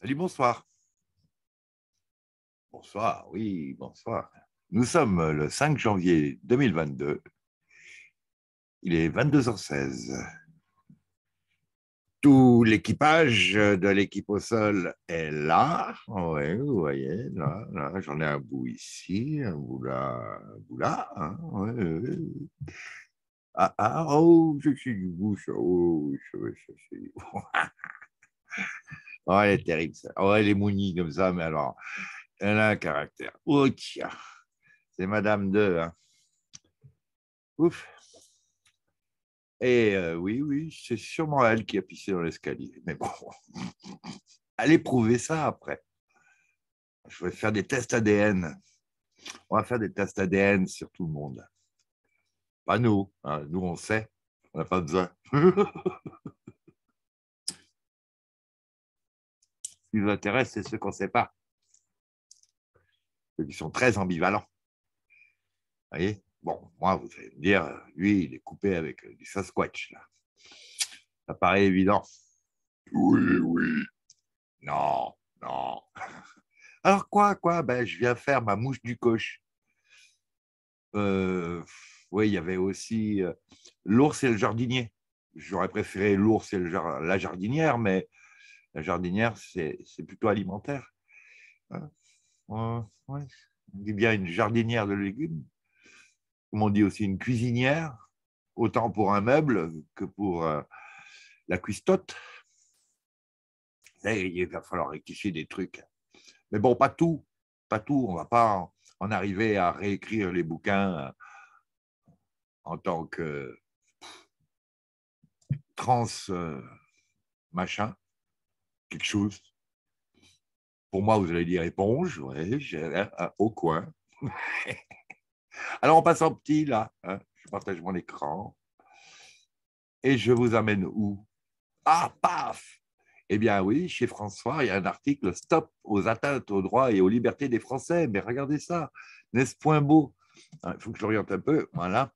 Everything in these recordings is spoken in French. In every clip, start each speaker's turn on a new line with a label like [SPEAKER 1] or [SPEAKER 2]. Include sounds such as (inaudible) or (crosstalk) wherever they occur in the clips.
[SPEAKER 1] Salut, bonsoir. Bonsoir, oui, bonsoir. Nous sommes le 5
[SPEAKER 2] janvier 2022. Il est 22h16. Tout l'équipage de l'équipe au sol est là. Oui, vous voyez, là, là j'en ai un bout ici, un bout là, un bout là. Hein, ah, ah, oh, je suis du bout, oh, (laughs) Oh, elle est terrible, ça. Oh, elle est mounie comme ça, mais alors, elle a un caractère. Oh, tiens, c'est Madame 2. Hein. Ouf. Et euh, oui, oui, c'est sûrement elle qui a pissé dans l'escalier. Mais bon, (laughs) allez prouver ça après. Je vais faire des tests ADN. On va faire des tests ADN sur tout le
[SPEAKER 1] monde. Pas nous. Hein. Nous, on sait. On n'a pas besoin. (laughs) Ce qui vous intéresse, c'est ce qu'on ne sait pas. Ceux qui sont très ambivalents. Vous
[SPEAKER 2] voyez Bon, moi, vous allez me dire, lui, il est coupé avec euh, du Sasquatch, là. Ça paraît évident. Oui, oui. Non, non. (laughs) Alors quoi, quoi ben, Je viens faire ma mouche du coche. Euh, oui, il y avait aussi euh, l'ours et le jardinier. J'aurais préféré l'ours et le la jardinière, mais la jardinière, c'est plutôt alimentaire. Hein. On dit bien une jardinière de légumes, comme on dit aussi une cuisinière, autant pour un meuble que pour euh, la cuistotte. il va falloir rectifier des trucs. Mais bon, pas tout, pas tout. On ne va pas en, arriver à réécrire les bouquins
[SPEAKER 1] euh, en tant que trans euh, machin quelque chose. Pour
[SPEAKER 2] moi, vous allez dire éponge, ouais, j'ai l'air au coin. (laughs) Alors, on passe en petit, là. Hein. Je partage mon écran. Et je vous amène où Ah, paf eh bien oui, chez François, il y a un article Stop aux atteintes aux droits et aux libertés des Français. Mais regardez ça, n'est-ce point beau ah, Il faut que je l'oriente un peu, voilà.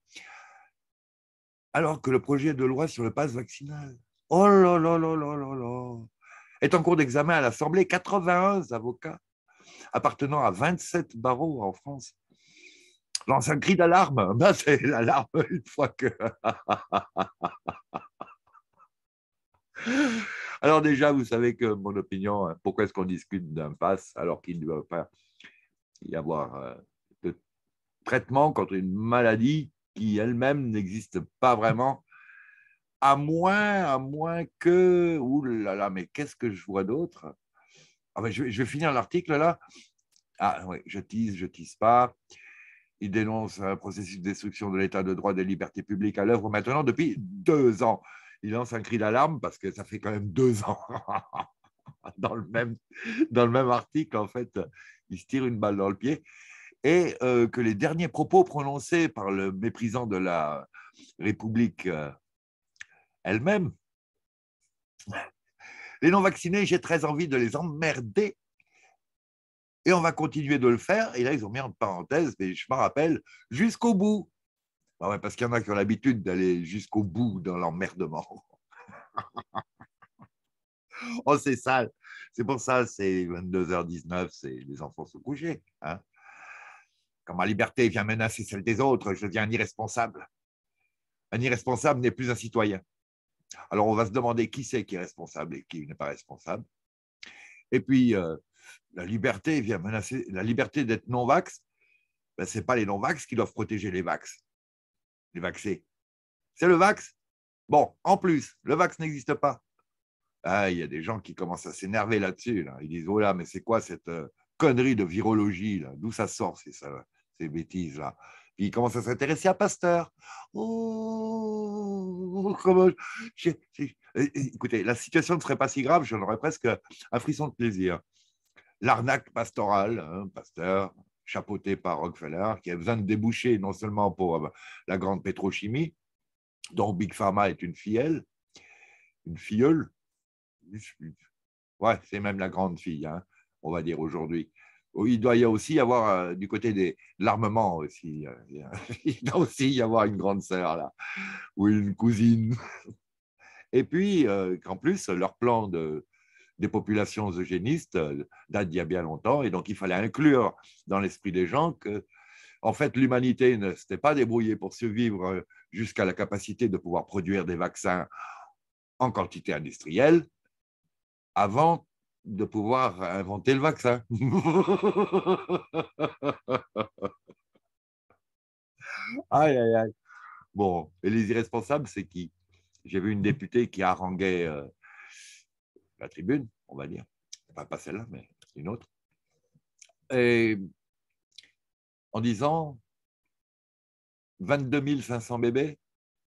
[SPEAKER 2] Alors que le projet de loi sur le pass vaccinal. Oh là là là là là là est en cours d'examen à l'Assemblée. 81 avocats appartenant à 27 barreaux en France lancent un cri d'alarme. (laughs) Ben, c'est l'alarme une fois que. (laughs) alors, déjà, vous savez que mon opinion, hein, pourquoi est-ce qu'on discute d'un pass alors qu'il ne doit pas y avoir euh, de traitement contre une maladie qui elle-même n'existe pas vraiment à moins, à moins que. Ouh là là, mais qu'est-ce que je vois d'autre ah ben, je, vais finir l'article là. Ah oui, je tise, je tease pas. Il dénonce un processus de destruction de l'état de droit des libertés publiques à l'œuvre maintenant depuis deux ans. Il lance un cri d'alarme parce que ça fait quand même deux ans. (laughs) dans, le même, dans le même article, en fait, il se tire une balle dans le pied. Et euh, que les derniers propos prononcés par le méprisant de la République. Euh, elle-même. Les non-vaccinés, j'ai très envie de les emmerder. Et on va continuer de le faire. Et là, ils ont mis en parenthèse, mais je m'en rappelle, jusqu'au bout. Bah parce qu'il y en a qui ont l'habitude d'aller jusqu'au bout dans l'emmerdement. (laughs) oh, c'est sale. C'est pour ça, c'est 22h19, c'est les enfants sont couchés. Hein. Quand ma liberté vient menacer celle des autres, je deviens un irresponsable. Un irresponsable n'est plus un citoyen. Alors on va se demander qui c'est qui est responsable et qui n'est pas responsable. Et puis euh, la liberté vient menacer la liberté d'être non-vax. Ben, ce n'est pas les non-vax qui doivent protéger les vax, les vaccés. C'est le vax. Bon, en plus, le vax n'existe pas. Ah, il y a des gens qui commencent à s'énerver là-dessus. Ils disent Oh là, mais c'est quoi cette euh, connerie de virologie D'où ça sort ces, ces bêtises-là puis il commence à s'intéresser à Pasteur. Oh, comment je... Écoutez, la situation ne serait pas si grave, j'en aurais presque un frisson de plaisir. L'arnaque pastorale, hein, Pasteur, chapeauté par Rockefeller, qui a besoin de déboucher non seulement pour euh, la grande pétrochimie, dont Big Pharma est une filleule, une filleule, ouais, c'est même la grande fille, hein, on va dire aujourd'hui, Oh, il doit y avoir aussi euh, du côté de l'armement aussi, euh, (laughs) il doit aussi y avoir une grande sœur là, ou une cousine. (laughs) Et puis euh, en plus, leur plan de, des populations eugénistes date d'il y a bien longtemps, et donc il fallait inclure dans l'esprit des gens que, en fait, l'humanité ne s'était pas débrouillée pour survivre jusqu'à la capacité de pouvoir produire des vaccins en quantité industrielle avant de pouvoir inventer le vaccin.
[SPEAKER 1] (laughs)
[SPEAKER 2] aïe, aïe, aïe. Bon, et les irresponsables, c'est qui J'ai vu une députée qui haranguait euh, la tribune, on va dire. Enfin, pas celle-là, mais une autre. Et en disant 22 500 bébés,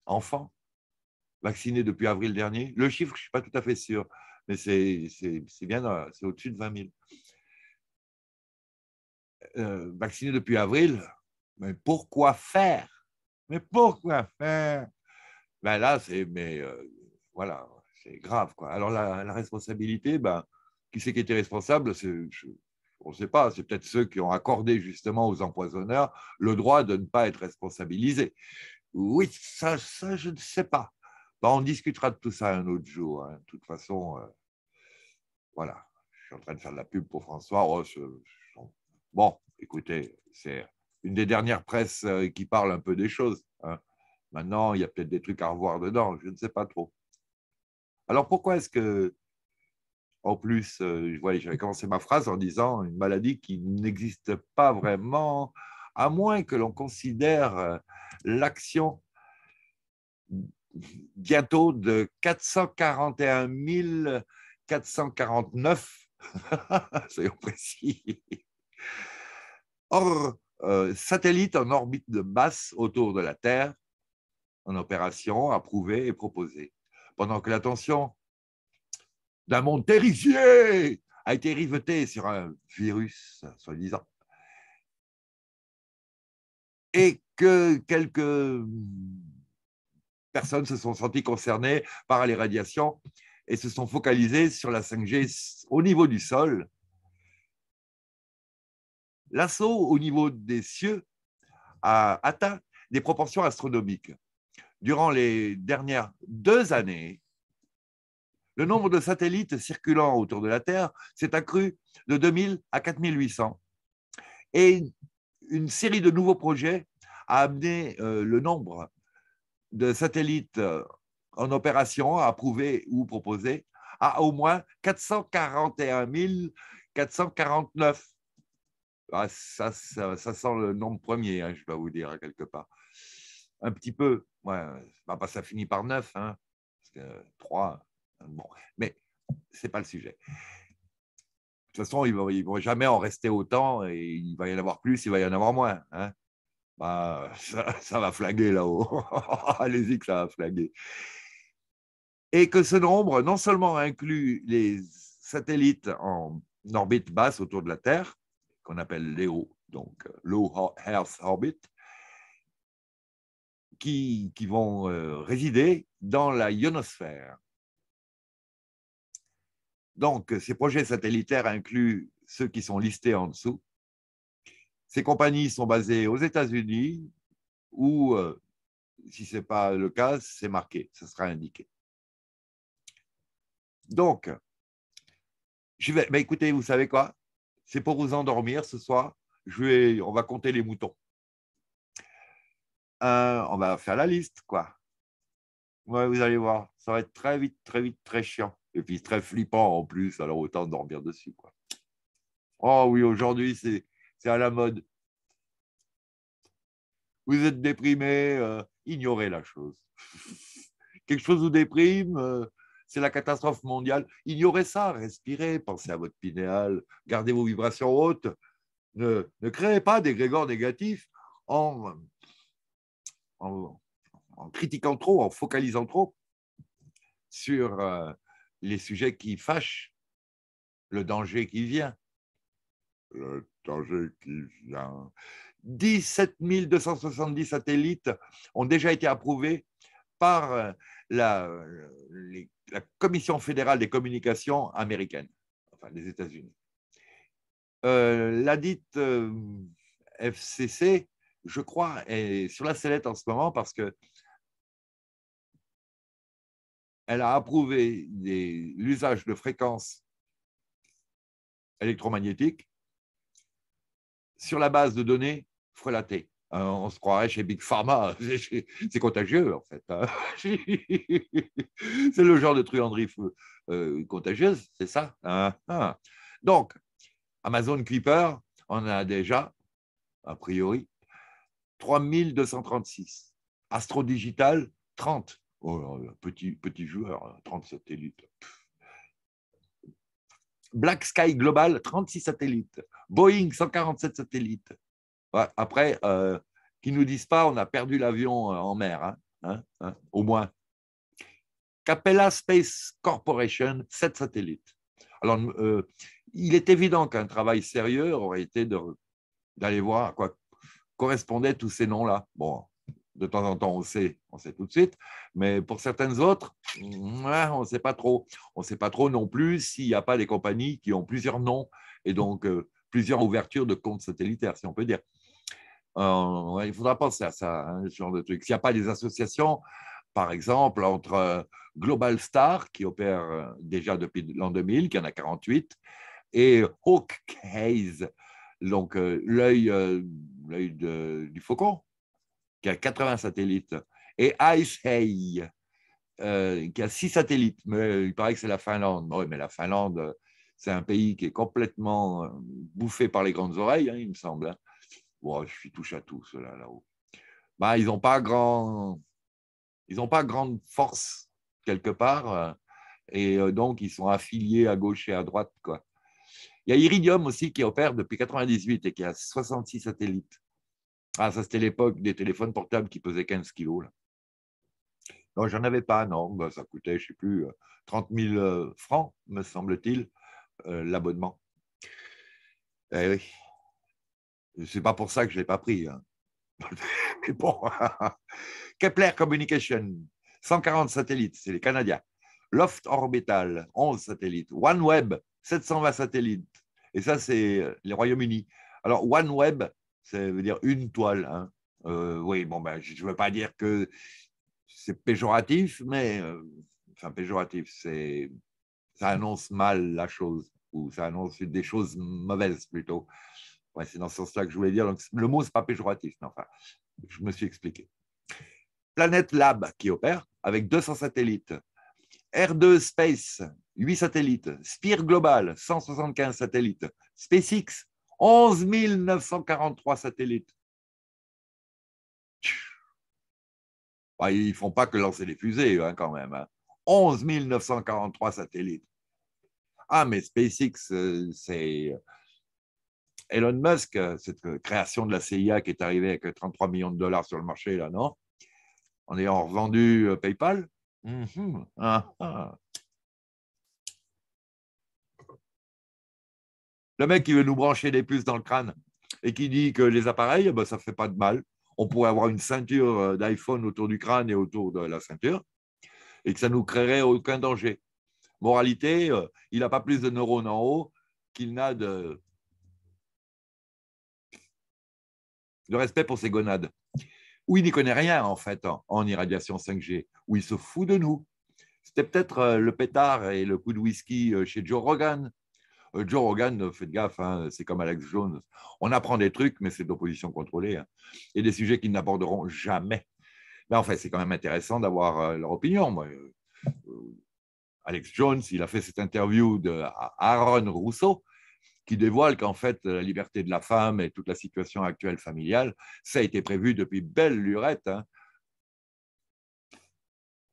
[SPEAKER 2] enfants, vaccinés depuis avril dernier. Le chiffre, je ne suis pas tout à fait sûr mais c'est bien, euh, c'est au-dessus de 20 000. Vacciné depuis avril, mais pourquoi faire Mais pourquoi faire Ben là, c'est, mais euh, voilà, c'est grave. Quoi. Alors la, responsabilité, ben, qui c'est qui était responsable On ne sait pas, c'est peut-être ceux qui ont accordé justement aux empoisonneurs le droit de ne pas être responsabilisés. Oui, ça, ça je ne sais pas. Bah, on discutera de tout ça un autre jour. Hein. De toute façon, euh, voilà. Je suis en train de faire de la pub pour François. Euh, bon, écoutez, c'est une des dernières presses euh, qui parle un peu des choses. Hein. Maintenant, il y a peut-être des trucs à revoir dedans. Je ne sais pas trop. Alors, pourquoi est-ce que en plus, j'avais commencé ma phrase en disant une maladie qui n'existe pas vraiment, à moins que l'on considère l'action bientôt de 441 449, (laughs) soyons précis. Or, euh, satellite en orbite de masse autour de la Terre, en opération approuvée et proposée. Pendant que l'attention d'un monde terrifié a été rivetée sur un virus, soi-disant, et que quelques personnes se sont senties concernées par les radiations et se sont focalisées sur la 5G au niveau du sol. L'assaut au niveau des cieux a atteint des proportions astronomiques. Durant les dernières deux années, le nombre de satellites circulant autour de la Terre s'est accru de 2000 à 4800. Et une série de nouveaux projets a amené euh, le nombre de satellites euh, en opération, approuvés ou proposés, à au moins 441 449. Ah, ça, ça, ça, sent le nombre premier, hein, je dois vous dire, quelque part. Un petit peu. Ouais, bah, bah ça finit par 9, hein, parce que 3. Hein, bon, mais ce n'est pas le sujet. De toute façon, ils ne vont, jamais en rester autant et il va y en avoir plus, il va y en avoir moins. Hein. Bah, (laughs) ça, va flaguer là-haut. (laughs) Allez-y que ça va flaguer. Et que ce nombre non seulement inclut les satellites en orbite basse autour de la Terre, qu'on appelle LEO, donc euh, Low Earth Orbit, qui, vont euh, résider dans la ionosphère. Donc, ces projets satellitaires incluent ceux qui sont listés en dessous, ces compagnies sont basées aux États-Unis ou, euh, si ce n'est pas le cas, c'est marqué, ce sera indiqué. Donc, je vais, écoutez, vous savez quoi C'est pour vous endormir ce soir. Je vais, on va compter les moutons. on va faire la liste, quoi. Ouais, vous allez voir, ça va être très vite, très vite, très chiant. Et puis très flippant en plus, alors autant dormir dessus, quoi. Oh oui, aujourd'hui, c'est c'est à la mode. Vous êtes déprimé, euh, ignorez la chose. (laughs) Quelque chose vous déprime, euh, c'est la catastrophe mondiale. Ignorez ça, respirez, pensez à votre pinéal, gardez vos vibrations hautes. Ne, ne créez pas des grégores négatifs en, en, critiquant trop, en focalisant trop sur euh, les sujets qui fâchent, le danger qui vient. 17 270 satellites ont déjà été approuvés par euh, euh, la, Commission fédérale des communications américaines, enfin les États-Unis. Euh, la dite euh, FCC, je crois, est sur
[SPEAKER 1] la sellette en ce moment parce que elle a approuvé l'usage de fréquences électromagnétiques
[SPEAKER 2] sur la base de données frelatées. Euh, on se croirait chez Big Pharma, (laughs) c'est contagieux en fait. Hein. (laughs) c'est le genre de truanderie euh, euh, contagieuse, c'est ça. Hein, hein. Donc, Amazon Clipper, on a déjà, a priori, 3236. Astro Digital, 30. petit, petit joueur, 30 satellites. Black Sky Global, 36 satellites. Boeing 147 satellites. Après, euh, qu'ils ne nous disent pas on a perdu l'avion euh, en mer, hein, hein, hein, au moins. Capella Space Corporation, 7 satellites. Alors, euh, il est évident qu'un travail sérieux aurait été d'aller voir à quoi correspondaient tous ces noms-là. Bon, de temps en temps, on sait, on sait tout de suite, mais pour certaines autres, on ne sait pas trop. On ne sait pas trop non plus s'il n'y a pas des compagnies qui ont plusieurs noms. Et donc, euh, plusieurs ouvertures de comptes satellitaires, si on peut dire. Euh, il faudra penser à ça, hein, ce genre de truc. S'il n'y a pas des associations, par exemple, entre euh, Global Star, qui opère euh, déjà depuis l'an 2000, qui en a 48, et Hawk Hayes, donc l'œil du faucon, qui a 80 satellites, et Ice Hay, qui a 6 satellites, mais il paraît que c'est la Finlande. Oui, mais la Finlande c'est un pays qui est complètement euh, bouffé par les grandes oreilles, hein, il me semble. Hein. je suis touche à tout, ceux-là, là-haut. Bah, ils n'ont pas grand... Ils n'ont pas grande force quelque part, euh, et euh, donc ils sont affiliés à gauche et à droite. Quoi. Il y a Iridium aussi qui opère depuis 98 et qui a 66 satellites. Ah, ça c'était l'époque des téléphones portables qui pesaient 15 kilos. Là. Non, j'en avais pas, non, bah, ça coûtait, je ne sais plus, 30 000 francs, me semble-t-il. Euh, l'abonnement. Eh oui. C'est pas pour ça que je ne l'ai pas pris. Hein. (laughs) Mais bon. (laughs) Kepler Communication, 140 satellites, c'est les Canadiens. Loft Orbital, 11 satellites. OneWeb, 720 satellites. Et ça, c'est euh, les Royaumes-Unis. Alors, OneWeb, ça veut dire une toile. Hein. Euh, oui, bon, ben, je ne veux pas dire que c'est péjoratif, mais. enfin, péjoratif, c'est ça annonce mal la chose, ou ça annonce des choses mauvaises plutôt. c'est dans ce sens-là que je voulais dire. Donc, le mot, c'est pas péjoratif, mais enfin, je me suis expliqué. Planète Lab qui opère avec 200 satellites. R2 Space, 8 satellites. Spire Global, 175 satellites. SpaceX, 11 943 satellites. ils ne font pas que lancer des fusées, hein, quand même. Hein. 11 943 satellites. Ah, mais SpaceX, euh, c'est euh, Elon Musk, euh, cette création de la CIA qui est arrivée avec 33 millions de dollars sur le marché,
[SPEAKER 1] là, non En ayant revendu PayPal mm-hmm. ah, ah. Le mec qui veut nous
[SPEAKER 2] brancher des puces dans le crâne et qui dit que les appareils, eh ben, ça ne fait pas de mal. On pourrait avoir une ceinture d'iPhone autour du crâne et autour de la ceinture et que ça nous créerait aucun danger. Moralité, euh, il n'a pas plus de neurones en haut qu'il n'a de, respect pour ses gonades. Ou il n'y connaît rien en fait en, irradiation 5G, ou il se fout de nous. C'était peut-être euh, le pétard et le coup de whisky euh, chez Joe Rogan. Joe Rogan, faites gaffe, hein, c'est comme Alex Jones. On apprend des trucs, mais c'est d'opposition contrôlée. Hein, et des sujets qu'ils n'aborderont jamais en fait, c'est quand même intéressant d'avoir euh, leur opinion. Euh, euh, Alex Jones, il a fait cette interview de Aaron Rousseau qui dévoile qu'en fait, la liberté de la femme et toute la situation actuelle familiale, ça a été prévu depuis belle lurette. Hein.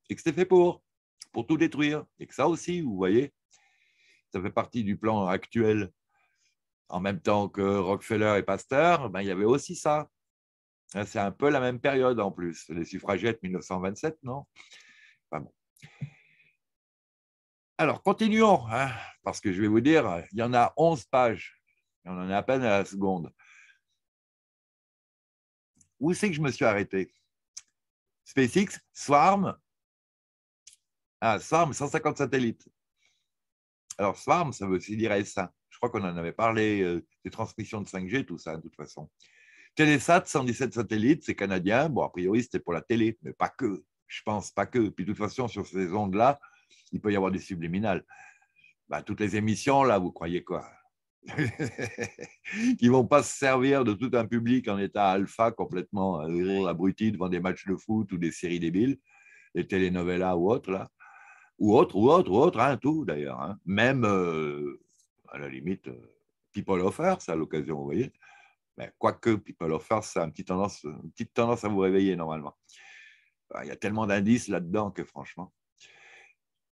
[SPEAKER 2] et que c'était fait pour, pour tout détruire. Et que ça aussi, vous voyez, ça fait partie du plan actuel. En même temps que Rockefeller et Pasteur, ben, il y avait aussi ça. Hein, c'est un peu la même période en plus, les suffragettes 1927, non Alors, continuons, hein, parce que je vais vous dire, il y en a 11 pages, et
[SPEAKER 1] on en est à peine à la seconde. Où c'est que je me suis arrêté SpaceX, Swarm, ah, SWARM, 150
[SPEAKER 2] satellites. Alors, SWARM, ça veut aussi dire S1. Je crois qu'on en avait parlé, euh, des transmissions de 5G, tout ça, de toute façon. Télésat, 117 satellites, c'est canadien. Bon, a priori, c'était pour la télé, mais pas que. Je pense pas que. Puis de toute façon, sur ces ondes-là, il peut y avoir des subliminales. Bah, toutes les émissions, là, vous croyez quoi (laughs) qui vont pas se servir de tout un public en état alpha complètement euh, abruti devant des matchs de foot ou des séries débiles, des telenovelas ou autres là, ou autres ou autres ou autres, hein, tout d'ailleurs, hein. même euh, à la limite euh, People ça à l'occasion, vous voyez. Mais ben, quoique People of Earth, ça a une petite tendance, à vous réveiller normalement. Ah, il y a tellement d'indices là-dedans que franchement.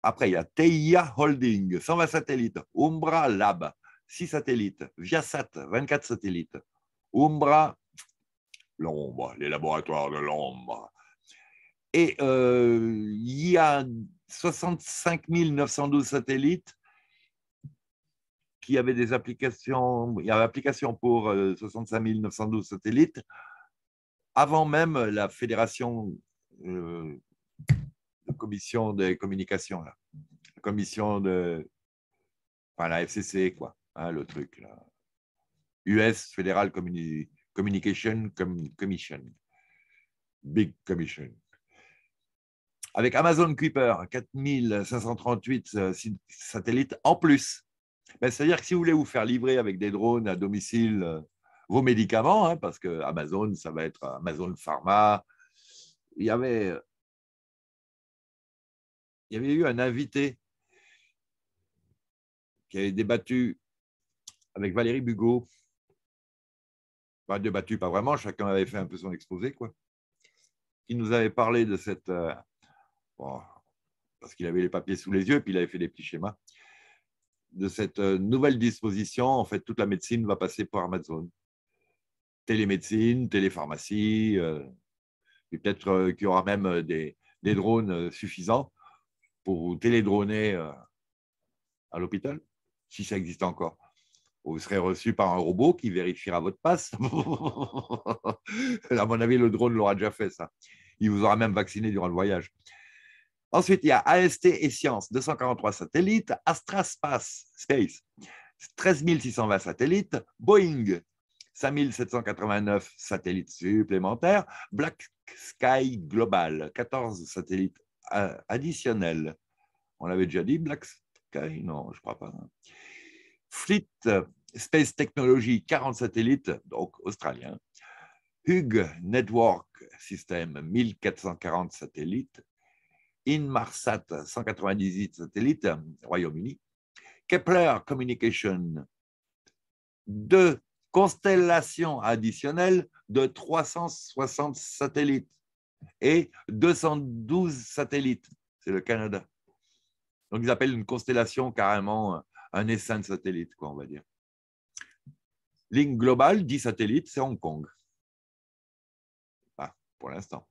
[SPEAKER 2] Après, il y a Teia Holding, 120 satellites. Umbra Lab, 6 satellites. Viasat, 24 satellites. Umbra, l'ombre, les laboratoires de l'ombre. Et euh, il y a 65 912 satellites qui avait des applications, il y avait pour 65 euh, 912 satellites, avant même la fédération euh, commission des communications, La commission de. Enfin, la FCC, quoi, hein, le truc, là. US Federal Communication Commission, Big Commission. Avec Amazon Kuiper, 4538 euh, satellites en plus ben, c'est-à-dire que si vous voulez vous faire livrer avec des drones à domicile euh, vos médicaments, hein, parce que Amazon, ça va être euh, Amazon Pharma,
[SPEAKER 1] il y avait, euh, il avait eu un invité qui avait débattu avec Valérie
[SPEAKER 2] Bugot. Pas débattu, pas vraiment, chacun avait fait un peu son exposé, quoi. Qui nous avait parlé de cette. parce qu'il avait les papiers sous les yeux, puis il avait fait des petits schémas de cette euh, nouvelle disposition, en fait, toute la médecine va passer par Amazon. Télémédecine, télépharmacie, euh, et peut-être euh, qu'il y aura même des, drones suffisants pour vous télédroner à l'hôpital, si ça existe encore. Vous serez reçu par un robot qui vérifiera votre passe. (laughs) à mon avis, le drone l'aura déjà fait, ça. Il vous aura même vacciné durant le voyage. Ensuite, il y a AST et Science, 243 satellites. Astra Space, 13 620 satellites. Boeing, 789 satellites supplémentaires. Black Sky Global, 14 satellites euh, additionnels. On l'avait déjà dit, Black Sky Non, je ne crois pas. Fleet Space Technology, 40 satellites, donc australiens. Hug Network System, 1440 satellites. Inmarsat 198 satellites, Royaume-Uni, Kepler Communication, deux constellations additionnelles de 360 satellites et 212 satellites, c'est le Canada. Donc ils appellent une constellation carrément euh, un essaim de satellites, quoi, on va dire. Ligne globale, 10 satellites, c'est Hong Kong. pour l'instant.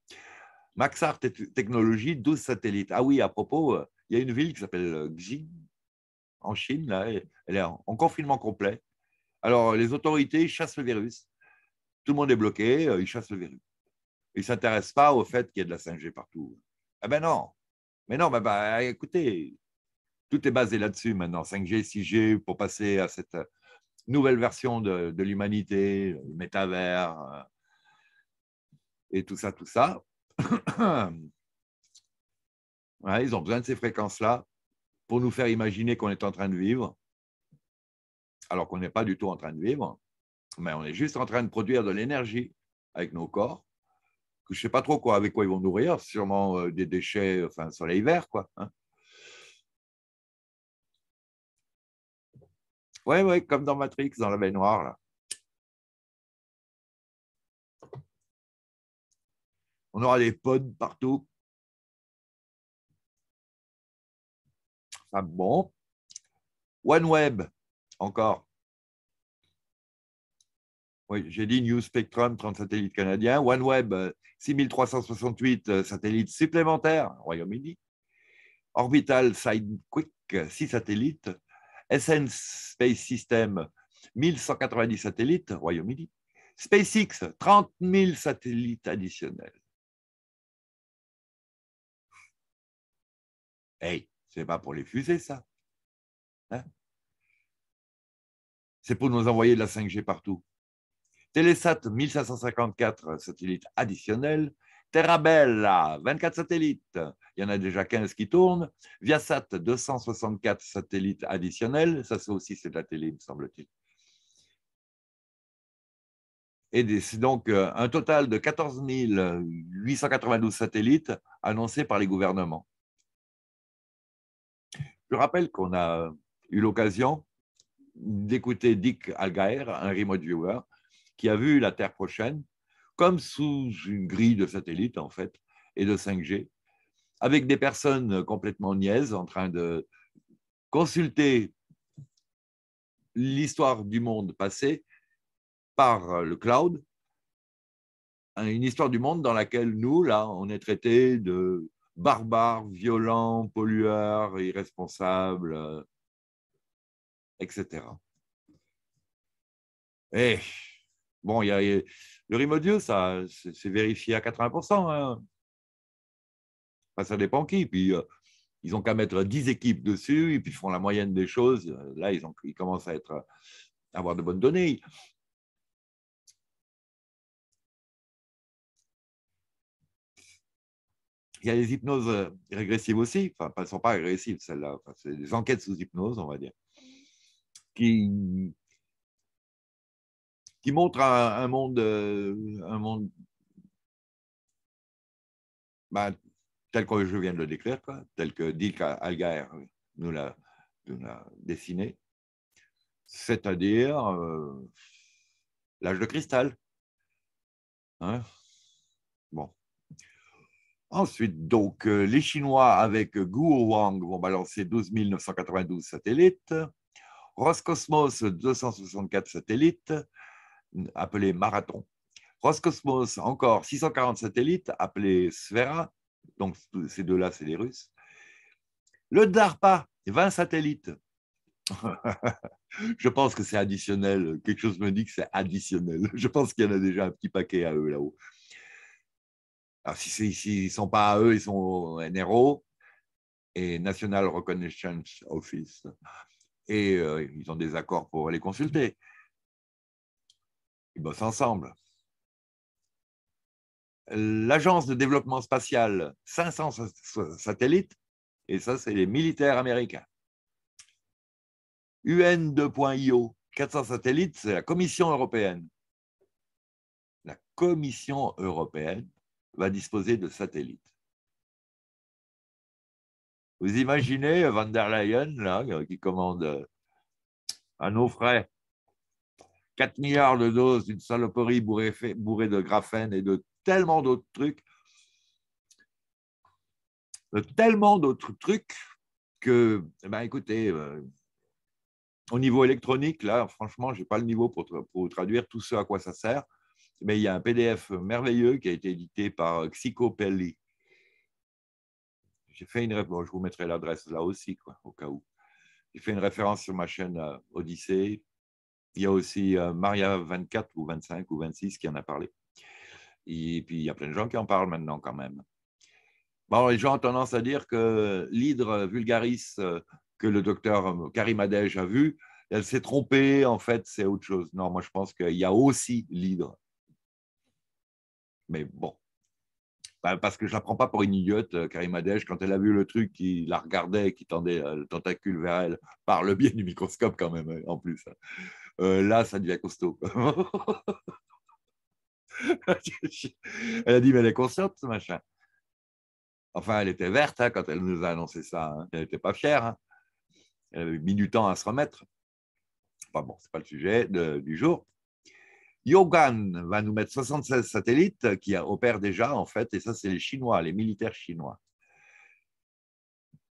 [SPEAKER 2] Maxar Technologies, 12 satellites. Ah oui, à propos, euh, il y a une ville qui s'appelle euh, Xin, en Chine, elle est en confinement complet. Alors, les autorités chassent le virus. Tout le monde est bloqué, euh, ils chassent le virus. Ils ne s'intéressent pas au fait qu'il y ait de la 5G partout. Eh ben non, mais non, bah écoutez, tout est basé là-dessus maintenant, 5G, 6G, pour passer à cette nouvelle version de, de l'humanité, le métavers, et tout ça, tout ça. (coughs) ils ont besoin de ces fréquences-là pour nous faire imaginer qu'on est en train de vivre, alors qu'on n'est pas du tout en train de vivre, mais on est juste en train de produire de l'énergie avec nos corps, que je ne sais pas trop quoi, avec quoi ils vont nourrir, sûrement euh, des déchets, enfin, soleil vert, quoi. Hein.
[SPEAKER 1] Ouais, ouais, comme dans Matrix, dans la baignoire, là. On aura des pods partout. Ah bon. OneWeb, encore.
[SPEAKER 2] Oui, j'ai dit New Spectrum, 30 satellites canadiens. OneWeb, 6368 euh, euh, satellites supplémentaires, Royaume-Uni. Orbital Sidequick, 6 euh, satellites. SN Space System, 1190
[SPEAKER 1] satellites, Royaume-Uni. SpaceX, 30 000 satellites additionnels. Hey, c'est pas pour les fusées, ça. Hein? c'est pour nous envoyer de la
[SPEAKER 2] 5G partout. Télésat 1554 satellites additionnels, Terrabella, 24 satellites, il y en a déjà 15 qui tournent, Viasat 264 satellites additionnels, ça c'est aussi c'est de la télé, me semble-t-il.
[SPEAKER 1] Et c'est donc euh, un total de 14 892 satellites annoncés par les gouvernements.
[SPEAKER 2] Je rappelle qu'on a euh, eu l'occasion d'écouter Dick Algaer, un remote viewer, qui a vu la Terre prochaine comme sous une grille de satellites, en fait, et de 5G, avec des personnes complètement niaises en train de consulter l'histoire du monde passé par le cloud, une histoire du monde dans laquelle nous, là, on est traité de barbares, violent, pollueurs, irresponsable, euh, etc. Eh, bon, il y a, le Rimodio ça, c'est vérifié à 80%. Hein. ça dépend qui. Puis euh, ils ont qu'à mettre 10 équipes
[SPEAKER 1] dessus et puis ils font la moyenne des choses. Euh, là, ils, ont, ils commencent à être à avoir de bonnes données. Il y a les hypnoses euh, régressives aussi, enfin, elles ne sont pas régressives, celles-là,
[SPEAKER 2] enfin, c'est des enquêtes sous hypnose, on va dire, qui, qui montrent un, monde, un monde euh, ben, tel que je viens de le décrire, quoi, tel que Dick Algar nous l'a dessiné, c'est-à-dire euh, l'âge de cristal. Hein bon. Ensuite, donc, euh, les Chinois avec Guo Wang vont balancer 12 992 satellites. Roscosmos, 264 satellites, appelés Marathon. Roscosmos, encore 640 satellites, appelés Svera. Donc, ces deux-là, c'est les Russes. Le DARPA, 20 satellites. (laughs) Je pense que c'est additionnel. Quelque chose me dit que c'est additionnel. Je pense qu'il y en a déjà un petit paquet à eux là-haut. Alors, s'ils ne sont pas à eux, ils sont au NRO et National Reconnaissance
[SPEAKER 1] Office. Et euh, ils ont des accords pour les consulter. Ils bossent ensemble. L'Agence
[SPEAKER 2] de développement spatial, 500 satellites, et ça, c'est les militaires américains. UN2.io, 400 satellites, c'est la
[SPEAKER 1] Commission européenne. La Commission européenne va disposer de satellites. Vous imaginez Van der Leyen, là, qui commande à euh, nos frais
[SPEAKER 2] 4 milliards de doses d'une saloperie bourrée, de graphène et de tellement d'autres trucs, de tellement d'autres trucs que, eh ben écoutez, euh, au niveau électronique, là, franchement, je n'ai pas le niveau pour traduire tout ce à quoi ça sert mais il y a un PDF merveilleux qui a été édité par euh, Xicopelli. J'ai fait une réponse, je vous mettrai l'adresse là aussi, quoi, au cas où. J'ai fait une référence sur ma chaîne euh, Odyssée. Il y a aussi euh, Maria 24 ou 25 ou 26 qui en a parlé. Et puis, il y a plein de gens qui en parlent maintenant quand même. Bon, les gens ont tendance à dire que l'hydre vulgaris que le docteur Karim Adège a vu, elle s'est trompée, en fait, c'est autre chose. Non, moi, je pense qu'il y a aussi l'hydre mais bon, bah, parce que je ne la prends pas pour une idiote, euh, Karim Adèche, quand elle a vu le truc, qui la regardait, qui tendait euh, le tentacule vers elle, par le biais du microscope quand même, hein, en plus. Hein. Euh, là, ça devient costaud.
[SPEAKER 1] (laughs)
[SPEAKER 2] elle a dit, mais elle est consciente, ce machin. Enfin, elle était verte hein, quand elle nous a annoncé ça. Elle n'était pas fière. Elle avait mis du temps à se remettre. Enfin bon, ce n'est pas le sujet du jour. Yogan va nous mettre 76 satellites qui opèrent déjà, en fait, et ça, c'est les Chinois, les militaires chinois.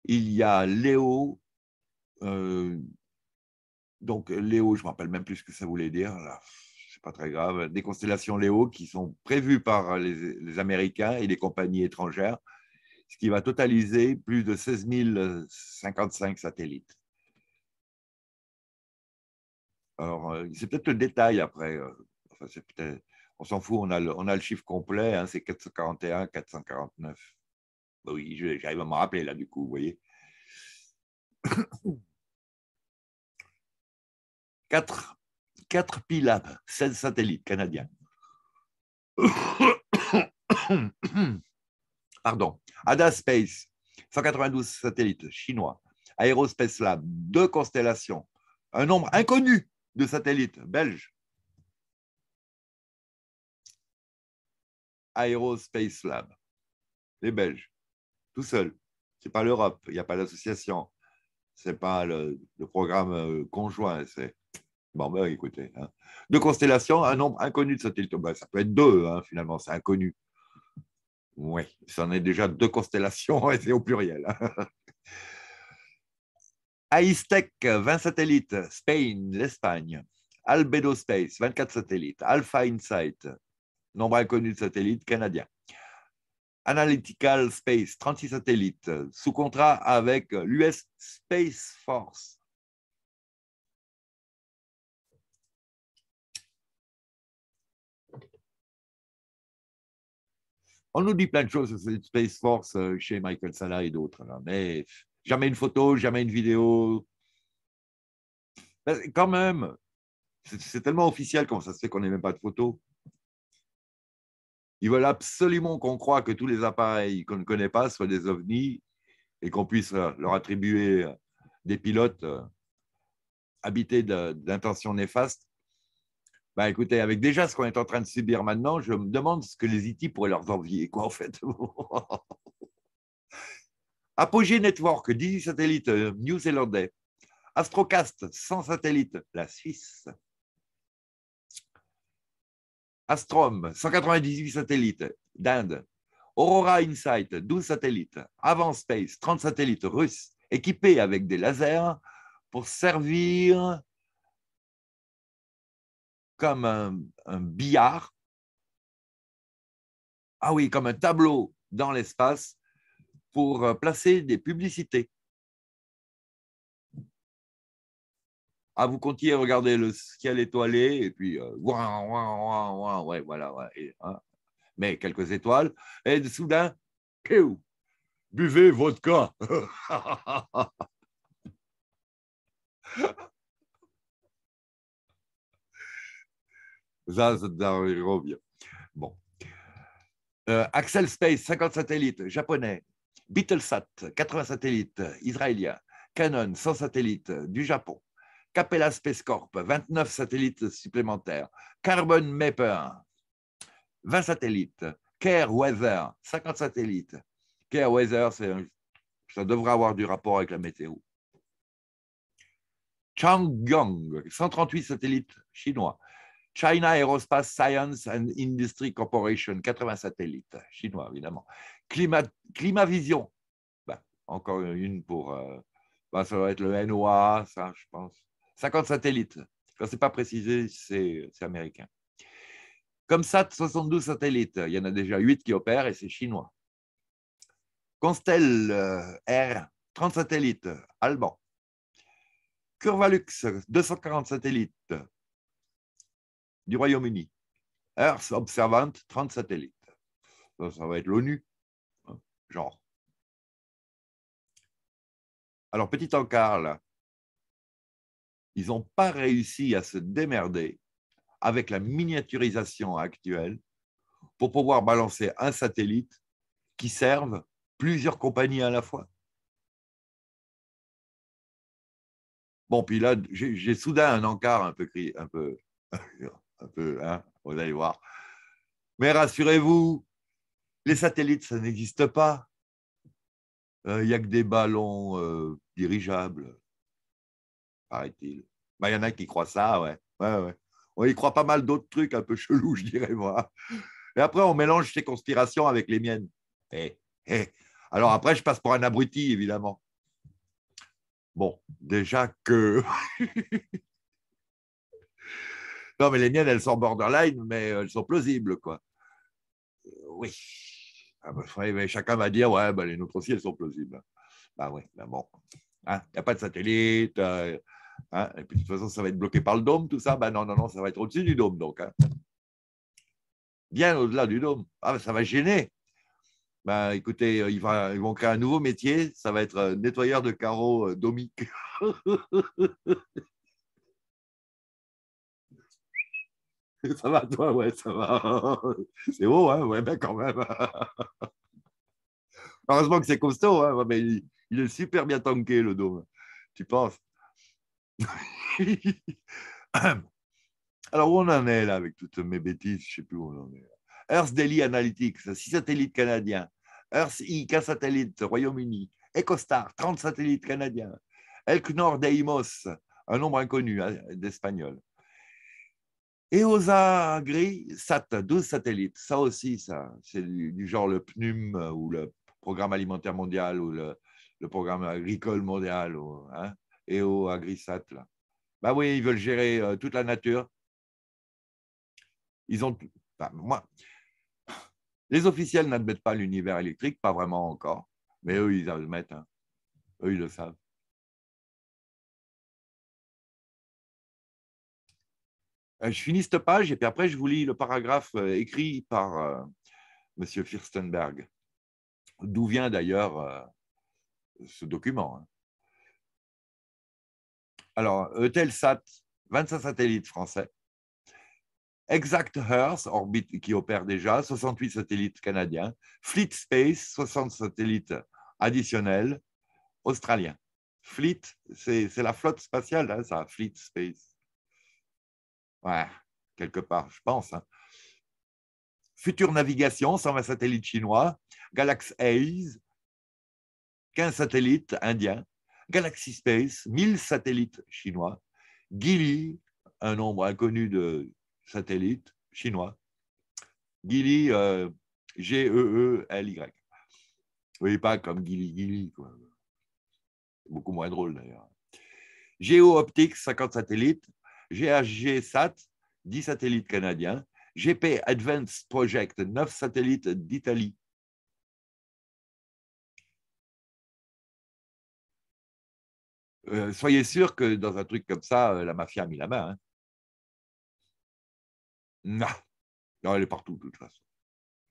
[SPEAKER 2] Il y a Léo, euh, donc Léo, je ne me rappelle même plus ce que ça voulait dire, là, c'est pas très grave, des constellations Léo qui sont prévues par les, les Américains et les compagnies étrangères, ce qui va totaliser plus de 16 055 satellites. Alors, euh, c'est peut-être le détail après. Euh, on s'en fout, on a, le, chiffre complet, hein, c'est 441,
[SPEAKER 1] 449. Bah oui, j'arrive à me rappeler là, du coup, vous voyez. 4, 4
[SPEAKER 2] PILAB, 16 satellites canadiens. (coughs) Pardon. ADA Space, 192 satellites chinois. Aerospace Lab, deux constellations. Un nombre inconnu de satellites belges
[SPEAKER 1] Aerospace Lab, les Belges, tout seuls, Ce n'est pas l'Europe, il n'y a pas d'association,
[SPEAKER 2] ce n'est pas le, programme euh, conjoint, c'est Bon, ben, écoutez. Hein. Deux constellations, un nombre inconnu de satellites. Bah, ça peut être deux, hein, finalement, c'est inconnu. Oui, c'en est déjà deux constellations, (laughs) et c'est au pluriel. (laughs) Aistec, 20 satellites. Spain, l'Espagne. Albedo Space, 24 satellites. Alpha Insight, nombre inconnu de satellites canadiens.
[SPEAKER 1] Analytical Space, 36 satellites, euh, sous contrat avec l'US euh, Space Force. On nous dit plein de choses sur Space Force euh, chez Michael Salah et d'autres, mais jamais une photo, jamais
[SPEAKER 2] une vidéo. Ben, quand même, c'est tellement officiel comment ça se fait qu'on n'ait même pas de photos. Ils veulent absolument qu'on croie que tous les appareils qu'on ne connaît pas soient des ovnis et qu'on puisse euh, leur attribuer euh, des pilotes euh, habités d'intentions néfastes. Ben écoutez, avec déjà ce qu'on est en train de subir maintenant, je me demande ce que les IT e pourraient leur envier, quoi, en fait. (laughs) Apogée Network, 18 satellites, New-Zélandais. Astrocast, 100 satellites, la Suisse. Astrom, 198 satellites d'Inde. Aurora Insight, 12 satellites. Avant Space, 30 satellites russes équipés avec
[SPEAKER 1] des lasers pour servir comme un, un billard. Ah oui, comme un tableau dans l'espace pour euh, placer des publicités.
[SPEAKER 2] Ah, vous comptiez regarder le ciel étoilé et puis euh, ouais, voilà, hein, mais quelques étoiles. Et
[SPEAKER 1] soudain, buvez vodka. (laughs) Ça, ça Bon. Euh, Axel
[SPEAKER 2] Space, 50 satellites, japonais. Beatlesat, 80 satellites, israéliens. Canon, 100 satellites, du Japon. Capella Space Corp, 29 satellites supplémentaires, Carbon Mapper, 20 satellites, Care Weather, 50 satellites. Care Weather, ça devrait avoir du rapport avec la météo. Gong, 138 satellites chinois. China Aerospace Science and Industry Corporation, 80 satellites chinois, évidemment. Climavision, ben, encore une pour. Euh, ben, ça doit être le NOAA, ça, je pense. 50 satellites. Quand ce n'est pas précisé, c'est américain. Comme ça, 72 satellites. Il y en a déjà 8 qui opèrent et c'est chinois. Constel euh, R, 30 satellites, allemand. Curvalux, 240 satellites
[SPEAKER 1] du Royaume-Uni. Earth Observant, 30 satellites. Ça, va être l'ONU, hein, genre. Alors, petit encart ils n'ont pas réussi à se démerder
[SPEAKER 2] avec la miniaturisation actuelle pour pouvoir balancer un satellite
[SPEAKER 1] qui serve plusieurs compagnies à la fois. Bon, puis là, j'ai soudain un encart un peu un peu,
[SPEAKER 2] (laughs) un peu, hein, vous allez voir. Mais rassurez-vous, les satellites, ça n'existe pas. Euh, il y n'y a que des ballons euh, dirigeables paraît-il. Ben, il y en a qui croient ça, ouais. Ouais, ouais. croit pas mal d'autres trucs un peu chelous, (laughs) je dirais, moi. Et après, on mélange ces conspirations avec les miennes. et eh, eh. Alors après, je passe pour un abruti, évidemment. Bon, déjà que. (laughs) non, mais les miennes, elles sont borderline, mais euh, elles sont plausibles, quoi. Euh, oui. Ah, bah, chacun va dire, ouais, bah, les nôtres aussi, elles sont plausibles. Bah oui, ben bah, bon. Il hein, n'y a pas de satellite, euh, Hein. et puis de toute façon, ça va être bloqué par le dôme, tout ça. Ben non, non, non, ça va être au-dessus du dôme, donc. Hein. Bien au-delà du dôme. Ah, ben, ça va gêner. Ben, écoutez, euh, ils, vont créer un nouveau métier, ça va être euh, nettoyeur de carreaux euh, domiques
[SPEAKER 1] (laughs) ça va, toi, ouais, ça va. (laughs) C'est beau, hein, ouais, ben quand même. (laughs)
[SPEAKER 2] Heureusement que c'est costaud, hein? mais il, il est super bien tanké, le dôme. Tu penses
[SPEAKER 1] (laughs)
[SPEAKER 2] Alors, où on en est là avec toutes mes bêtises Je ne sais plus où on en est. Earth Daily Analytics, 6 satellites canadiens. Earth I 1 satellite, Royaume-Uni. EcoStar, 30 satellites canadiens. Elknor Deimos, un nombre inconnu hein, d'Espagnols. EOSA Gris, SAT, 12 satellites. Ça aussi, c'est du, genre le PNUM ou le Programme alimentaire mondial ou le, Programme agricole mondial. Ou, hein et au Agrisat. Là. Bah oui, ils veulent gérer euh, toute la nature. Ils ont. Bah, moi, les officiels n'admettent pas
[SPEAKER 1] l'univers électrique, pas vraiment encore, mais eux, ils admettent. Hein. Eux, ils le savent. Euh, je finis cette page et puis après, je vous lis le paragraphe euh, écrit par M. Firstenberg,
[SPEAKER 2] d'où vient d'ailleurs ce document. Hein. Alors, Eutelsat, 25 satellites français. Exact Earth, orbite, qui opère déjà, 68 satellites canadiens. Fleet Space, 60 satellites additionnels australiens. Fleet, c'est la flotte spatiale, hein, ça, Fleet Space. Ouais, quelque part, je pense. Hein. Future Navigation, 120 satellites chinois. Galaxy Ace, 15 satellites indiens. Galaxy Space, 1000 satellites chinois, Gili, un nombre inconnu de satellites chinois, Gili, G-E-E-L-Y. Euh, e e oui, pas comme Gili Gili, quoi. beaucoup moins drôle d'ailleurs. Géo Optics, 50 satellites, GHG Sat, 10
[SPEAKER 1] satellites canadiens, GP Advanced Project, 9 satellites d'Italie, Euh, soyez sûr que dans un truc comme ça, euh, la mafia a mis la main. Hein. Non.
[SPEAKER 2] non, elle est partout de toute façon.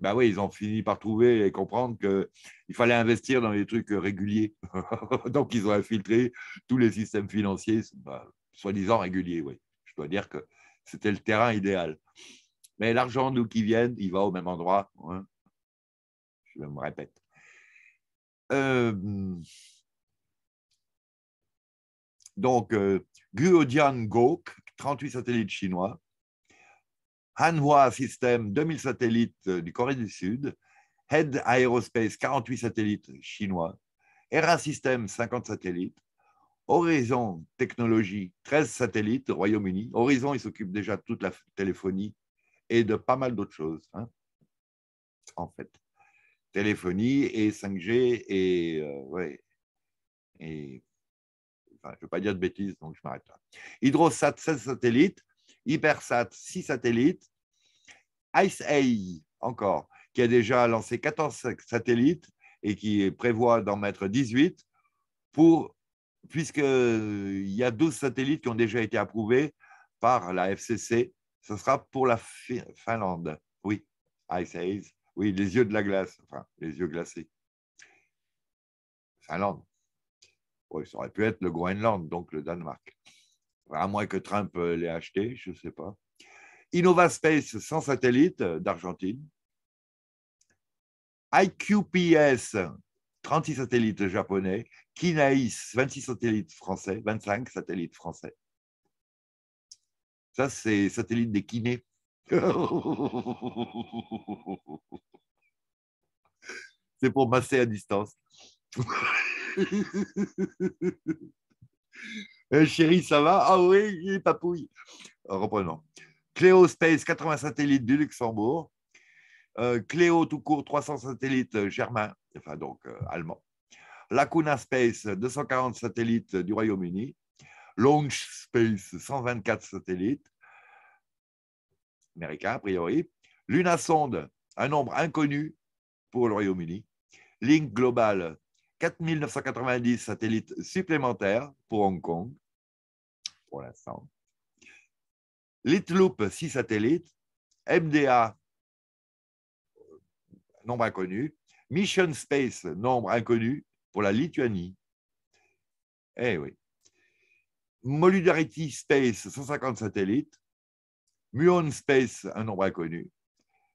[SPEAKER 2] Ben oui, ils ont fini par trouver et comprendre qu'il fallait investir dans les trucs euh, réguliers. (laughs) Donc, ils ont infiltré tous les systèmes financiers, bah, soi-disant réguliers, oui. Je dois dire que c'était le terrain idéal. Mais l'argent, d'où qu'il vienne, il va au même endroit. Hein. Je me répète. Euh, hmm donc euh, Guodian Gok, 38 satellites chinois, Hanhua System, 2000 satellites euh, du Corée du Sud, Head Aerospace, 48 satellites chinois, Era System, 50 satellites, Horizon Technology, 13 satellites, Royaume-Uni. Horizon, il s'occupe déjà de toute la téléphonie et de pas mal d'autres choses, hein, en fait. Téléphonie et 5G et, euh, ouais, et je ne veux pas dire de bêtises, donc je m'arrête là. Hydrosat, 16 satellites. Hypersat, 6 satellites. IceAI, encore, qui a déjà lancé 14 satellites et qui prévoit d'en mettre 18, pour, puisqu'il y a 12 satellites qui ont déjà été approuvés par la FCC. Ce sera pour la Finlande. Oui, oui, les yeux de la glace, enfin, les yeux glacés. Finlande ça aurait pu être le Groenland, donc le Danemark. À moins que Trump euh, l'ait acheté, je ne sais pas. InnovaSpace sans satellites euh, d'Argentine. IQPS, 36 satellites japonais. Kinaïs, 26 satellites français, 25 satellites français. Ça, c'est satellite des kinés. (laughs) c'est pour masser à distance. (laughs) Eh, chérie, ça va Ah oui, papouille. Euh, reprenons. Cléo Space, 80 satellites du Luxembourg. Euh, Cléo tout court, 300 satellites euh, germains, enfin donc allemand. allemands. Lacuna Space, 240 satellites du Royaume-Uni. Launch Space, 124 satellites américains, a priori. Luna Sonde, un nombre inconnu pour le Royaume-Uni. Link Global, 4990 satellites supplémentaires pour Hong Kong, pour l'instant. Litloop, 6 satellites. MDA, euh, nombre inconnu. Mission Space, nombre inconnu pour la Lituanie. Eh oui. Modularity Space, 150 satellites. Muon Space, un nombre inconnu.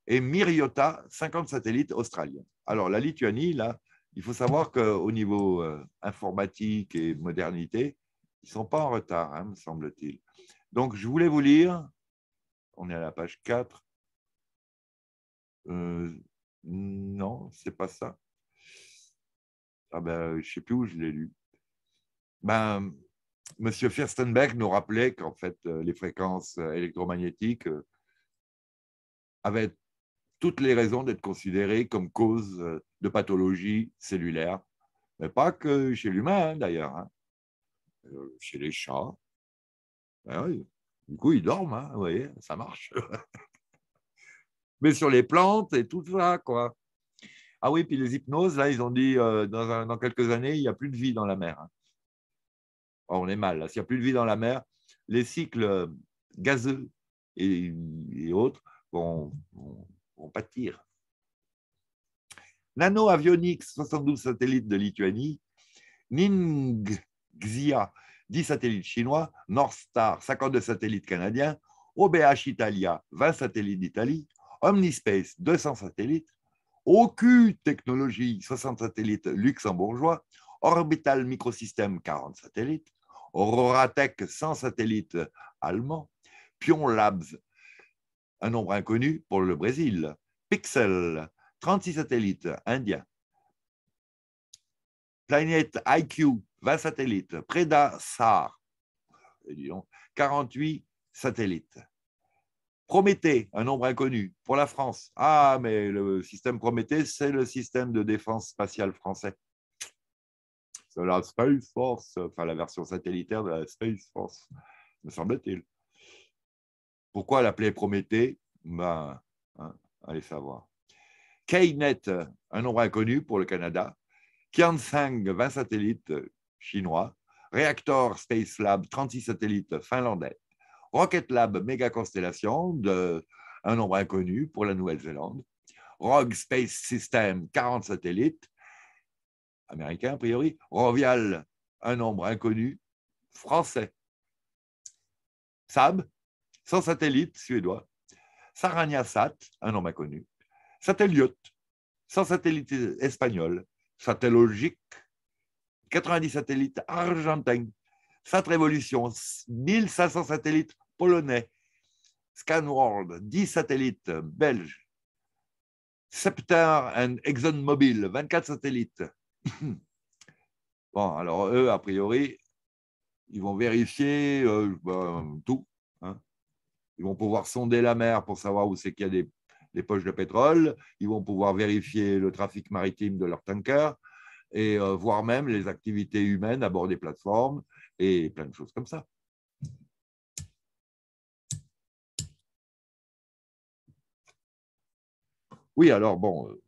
[SPEAKER 2] Et Miriota, 50 satellites australiens. Alors, la Lituanie, là, il faut savoir qu'au niveau euh, informatique et modernité, ils ne sont pas en retard, hein, me semble-t-il. Donc, je voulais vous lire, on est à la page 4. Euh, non, c'est pas ça. Ah ben, je ne sais plus où je l'ai lu. Ben, Monsieur Firstenberg nous rappelait qu'en fait, euh, les fréquences euh, électromagnétiques avaient toutes les raisons d'être considérées comme cause euh, de pathologie cellulaire. Mais pas que chez l'humain, hein, d'ailleurs. Hein. Euh, chez les chats. Ben du coup, ils dorment, hein, vous voyez, ça marche. (laughs) Mais sur les plantes et tout ça, quoi. Ah oui, puis les hypnoses, là, ils ont dit, euh, dans, quelques années, il n'y a plus de vie dans la mer. on est mal, là. S'il n'y a plus de vie dans la mer, les cycles gazeux et, autres bon vont Nano Avionics, 72 satellites de Lituanie. Ningxia, 10 satellites chinois. North Star, 52 satellites canadiens. OBH Italia, 20 satellites d'Italie. Omnispace, 200 satellites. OQ Technologies, 60 satellites luxembourgeois. Orbital Microsystems, 40 satellites. Aurora Tech, 100 satellites allemands. Pion Labs, un nombre inconnu pour le Brésil. Pixel, 36 satellites indiens. Planet IQ, 20 satellites. Preda SAR, 48 eh, satellites. Prométhée, un nombre inconnu pour la France. Ah, mais le système Prométhée, c'est le système de défense spatiale français. C'est la Space Force, enfin la version satellitaire de la Space Force, me semble-t-il. Pourquoi l'appeler Prométhée ben, hein, Allez savoir. K-Net, un nombre inconnu pour le Canada. Kian5, 20 satellites chinois. Reactor Space Lab, 36 satellites finlandais. Rocket Lab, méga constellation, de, un nombre inconnu pour la Nouvelle-Zélande. Rogue Space System, 40 satellites américains a priori. Rovial, un nombre inconnu français. Sab, 100 satellite suédois, Sat, un nom inconnu, Satelliot, sans satellite espagnol, Satellogique, 90 satellites argentins, Sat Révolution, 1500 satellites polonais, Scanworld, 10 satellites belges, Scepter and ExxonMobil, 24 satellites. (clears throat) bon, alors eux, a priori, ils vont vérifier euh, ben, tout. Ils vont pouvoir sonder la mer pour savoir où c'est qu'il y a des, poches de pétrole. Ils vont pouvoir vérifier le trafic maritime de leurs tankers et euh, voir même les activités humaines à bord des plateformes
[SPEAKER 1] et plein de choses comme ça. Oui, alors bon, euh,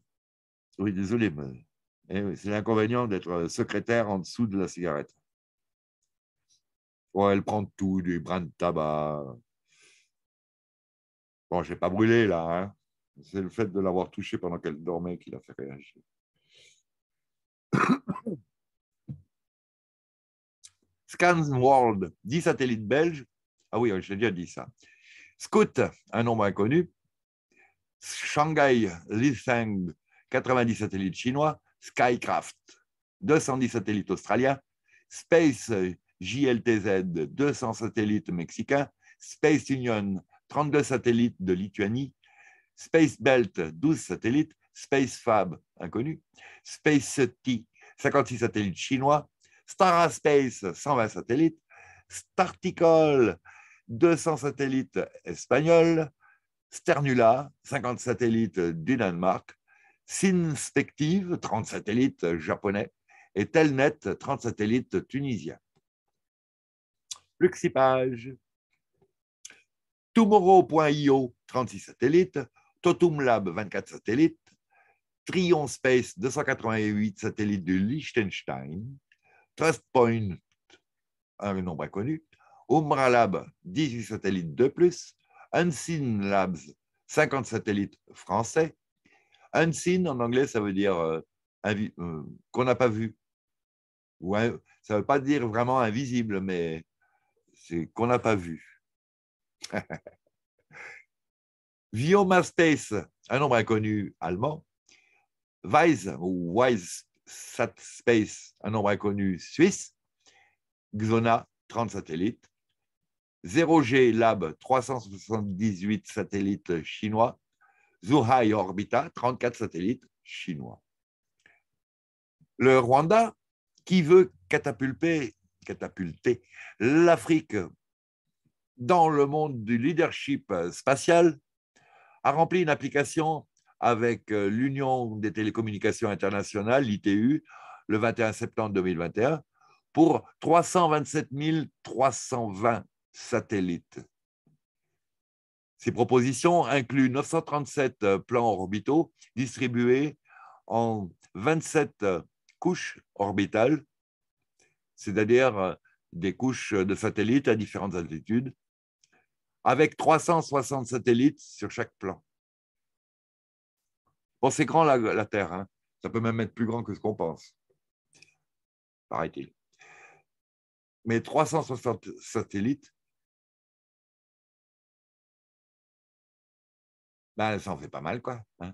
[SPEAKER 1] oui, désolé, mais eh c'est l'inconvénient d'être euh, secrétaire en dessous de la cigarette.
[SPEAKER 2] elle prend tout, du brin de tabac, Bon, je n'ai pas brûlé là. Hein. C'est le fait de l'avoir touchée pendant qu'elle dormait qui l'a fait réagir. (coughs) Scans World, 10 satellites belges. Ah oui, j'ai déjà dit ça. Scout, un nombre inconnu. Shanghai Lithang, 90 satellites chinois. Skycraft, 210 satellites australiens. Space JLTZ, 200 satellites mexicains. Space Union, 32 satellites de Lituanie, Space Belt, 12 satellites, Space Fab, inconnu, Space T, 56 satellites chinois, Staraspace, 120 satellites, Starticol, 200 satellites espagnols, Sternula, 50 satellites du Danemark, SinSpective 30 satellites japonais, et Telnet, 30 satellites tunisiens. Plus Tomorrow.io, 36 satellites, Totum Lab, 24 satellites, Trion Space, 288 satellites de Liechtenstein, Trustpoint, un nombre inconnu, Umra Lab, 18 satellites de plus, Unseen Labs, 50 satellites français. Unseen, en anglais, ça veut dire euh, euh, qu'on n'a pas vu. ça ne veut pas dire vraiment invisible, mais c'est qu'on n'a pas vu. (laughs) Vioma Space, un nombre inconnu allemand. Weiss ou Wise Sat Space, un nombre inconnu suisse. Xona, 30 satellites. 0G Lab, 378 satellites chinois. Zuhai Orbita, 34 satellites chinois. Le Rwanda, qui veut catapulter l'Afrique dans le monde du leadership euh, spatial, a rempli une application avec euh, l'Union des télécommunications internationales, l'ITU, le 21 septembre 2021, pour 327 320 satellites. Ces propositions incluent 937 euh, plans orbitaux distribués en 27 couches orbitales, c'est-à-dire des couches de satellites à différentes altitudes, avec 360 satellites sur chaque plan. Bon, c'est grand la, Terre, hein. ça
[SPEAKER 1] peut même être plus grand que ce qu'on pense, paraît-il. Mais 360 satellites, ben, ça en fait pas mal, quoi. Hein.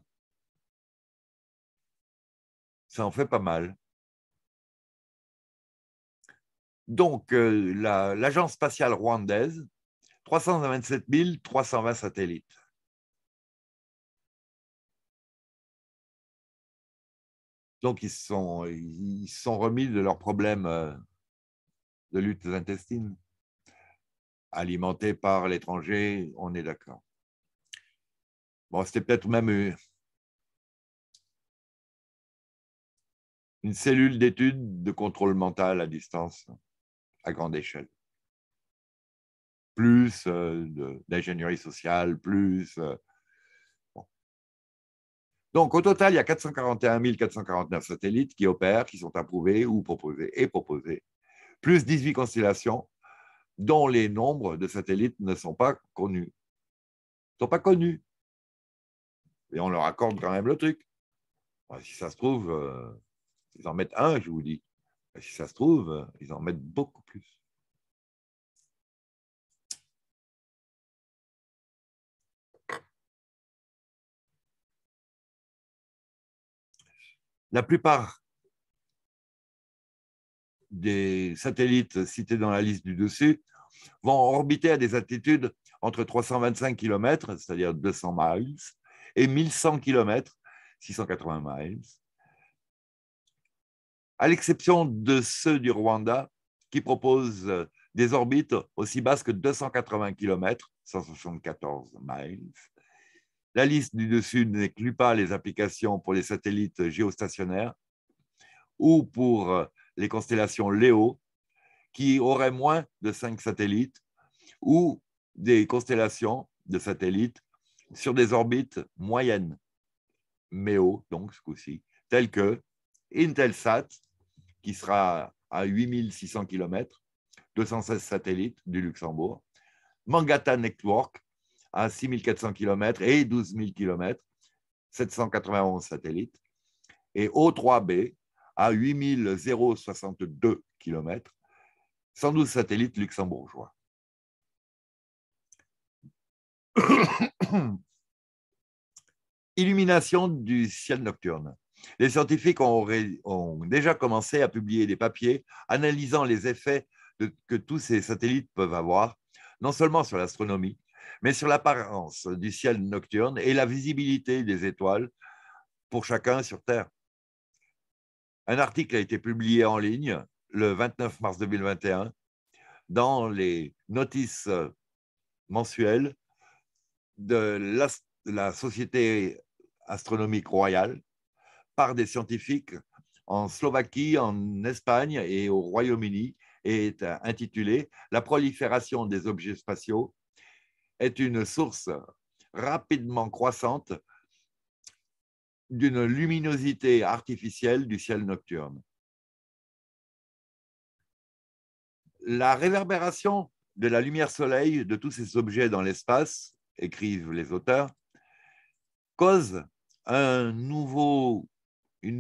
[SPEAKER 1] ça en fait pas mal. Donc, euh, l'agence spatiale rwandaise 327 320 satellites. Donc, ils se sont, remis de leurs problèmes euh, de
[SPEAKER 2] lutte des intestines, alimentés par l'étranger, on est d'accord.
[SPEAKER 1] Bon, c'était peut-être même euh, une cellule d'études de contrôle mental à distance, à
[SPEAKER 2] grande échelle plus euh, d'ingénierie sociale, plus. Euh, Donc, au total, il y a 441 449 satellites qui opèrent, qui sont approuvés ou proposés et proposés, plus 18 constellations dont les nombres de satellites ne sont pas connus. Ne sont pas connus. Et on leur accorde quand même le truc. Si ça se trouve,
[SPEAKER 1] euh, ils en mettent un, je vous dis. Si ça se trouve, ils en mettent beaucoup plus. La plupart des satellites cités
[SPEAKER 2] dans la liste du dessus vont orbiter à des altitudes entre 325 km, c'est-à-dire 200 miles, et 1100 km, 680 miles, à l'exception de ceux du Rwanda qui proposent des orbites aussi basses que 280 km, 174 miles, la liste du dessus n'inclut pas les applications pour les satellites géostationnaires ou pour euh, les constellations Léo, e qui auraient moins de 5 satellites, ou des constellations de satellites sur des orbites moyennes, méo e donc ce coup-ci, telles que Intelsat, qui sera à 8600 km, 216 satellites du Luxembourg, Mangata Network, à 6400 km et 12 000 km, 791 satellites, et O3B à 062 km, 112
[SPEAKER 1] satellites luxembourgeois. (coughs) Illumination du ciel nocturne. Les
[SPEAKER 2] scientifiques ont, déjà commencé à publier des papiers analysant les effets que tous ces satellites peuvent avoir, non seulement sur l'astronomie, mais sur l'apparence du ciel nocturne et la visibilité des étoiles pour chacun sur Terre. Un article a été publié en ligne le 29 mars 2021 dans les notices mensuelles de la, Société astronomique royale par des scientifiques en Slovaquie, en Espagne et au Royaume-Uni et est intitulé La prolifération des objets spatiaux est une source
[SPEAKER 1] rapidement croissante d'une luminosité artificielle du ciel nocturne.
[SPEAKER 2] La réverbération de la lumière soleil de tous ces objets dans l'espace, écrivent les auteurs, cause une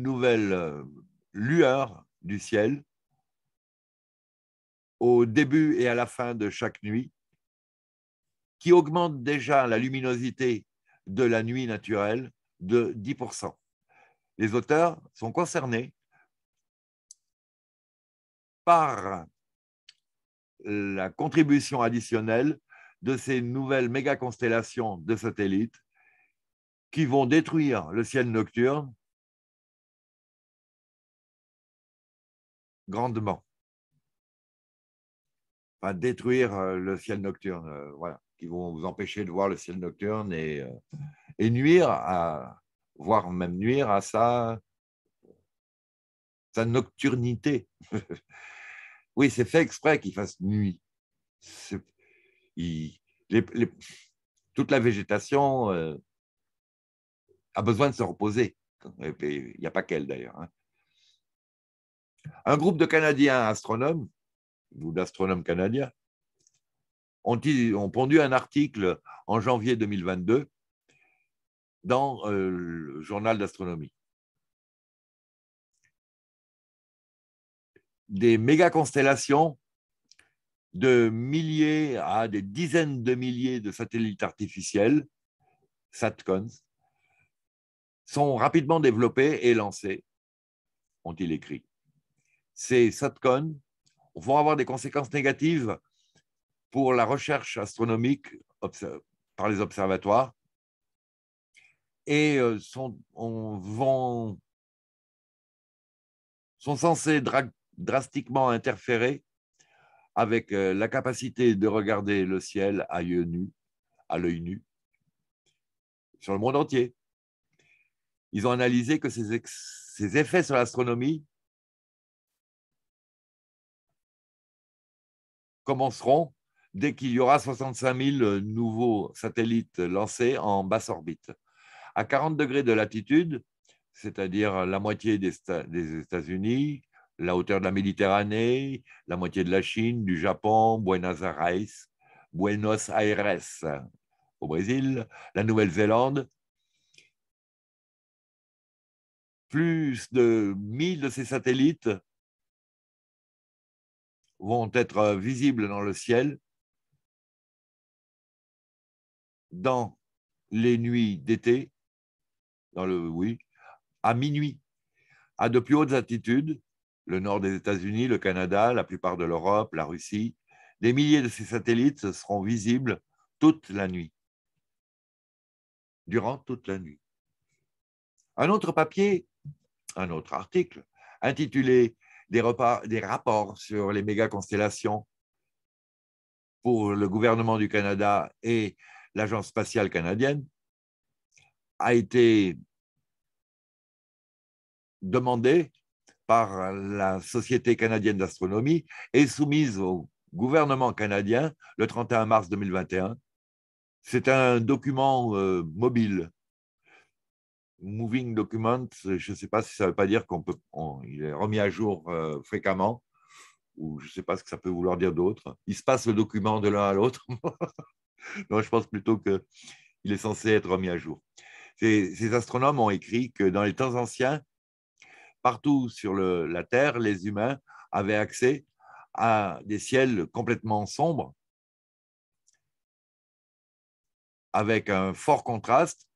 [SPEAKER 2] nouvelle lueur du ciel au début et à la fin de chaque nuit, qui augmente déjà la luminosité de la nuit naturelle de 10%. Les auteurs sont concernés par la contribution additionnelle de ces nouvelles méga-constellations de
[SPEAKER 1] satellites qui vont détruire le ciel nocturne grandement. Enfin, détruire euh, le ciel nocturne, euh, voilà qui vont vous empêcher de voir le ciel nocturne
[SPEAKER 2] et, euh, nuire à, voire même nuire à sa, nocturnité. (laughs) oui, c'est fait exprès qu'il fasse nuit. toute la végétation euh, a besoin de se reposer. Il n'y a pas qu'elle d'ailleurs. Hein. Un groupe de Canadiens astronomes, ou d'astronomes canadiens, ont, pondu un article en janvier 2022
[SPEAKER 1] dans euh, le journal d'astronomie. Des méga-constellations
[SPEAKER 2] de milliers à des dizaines de milliers de satellites artificiels, SATCONS, sont rapidement développés et lancés, ont-ils écrit. Ces SATCONS vont avoir des conséquences négatives pour la recherche astronomique par les observatoires.
[SPEAKER 1] Et euh, sont, on sont censés drastiquement interférer
[SPEAKER 2] avec euh, la capacité de regarder le ciel à l'œil nu, à nu,
[SPEAKER 1] sur le monde entier. Ils ont analysé que ces effets sur l'astronomie commenceront dès qu'il y aura 65 000 euh, nouveaux satellites lancés
[SPEAKER 2] en basse orbite. À 40 degrés de latitude, c'est-à-dire la moitié des, États-Unis, la hauteur de la Méditerranée, la moitié de la Chine, du Japon, Buenos Aires, Buenos Aires au Brésil,
[SPEAKER 1] la Nouvelle-Zélande, plus de 1000 de ces satellites vont être visibles dans le ciel dans les nuits d'été, dans le oui, à minuit,
[SPEAKER 2] à de plus hautes altitudes, le nord des États-Unis, le Canada, la plupart de l'Europe, la Russie, des milliers de ces satellites seront visibles toute la nuit, durant toute la nuit. Un autre papier, un autre article, intitulé des, rapports sur les méga-constellations
[SPEAKER 1] pour le gouvernement du Canada et l'Agence spatiale canadienne, a été
[SPEAKER 2] demandée par la Société canadienne d'astronomie et soumise au gouvernement canadien le 31 mars 2021. C'est un document euh, mobile, moving document. Je ne sais pas si ça ne veut pas dire qu'on peut, il est remis à jour euh, fréquemment, ou je ne sais pas ce que ça peut vouloir dire d'autre. Il se passe le document de l'un à l'autre. (laughs) Donc, (laughs) je pense plutôt qu'il est censé être remis à jour. Ces, astronomes ont écrit que dans les temps anciens, partout sur la Terre, les humains avaient accès à des ciels
[SPEAKER 1] complètement sombres, avec un fort contraste.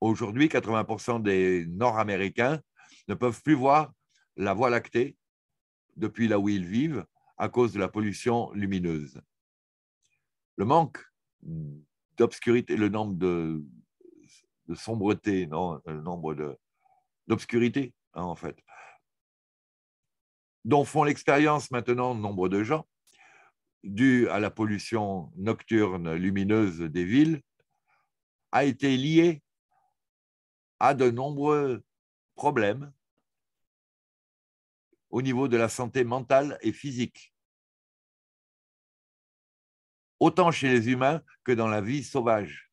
[SPEAKER 1] Aujourd'hui, 80% des
[SPEAKER 2] Nord-Américains ne peuvent plus voir la Voie lactée depuis là où ils vivent à cause de la pollution lumineuse le manque d'obscurité, le nombre de, sombreté, non le nombre d'obscurité, hein, en fait, dont font l'expérience maintenant nombre de gens, dû à la pollution nocturne lumineuse des villes, a été lié à de nombreux
[SPEAKER 1] problèmes au niveau de la santé mentale et physique autant chez les humains que dans la vie sauvage.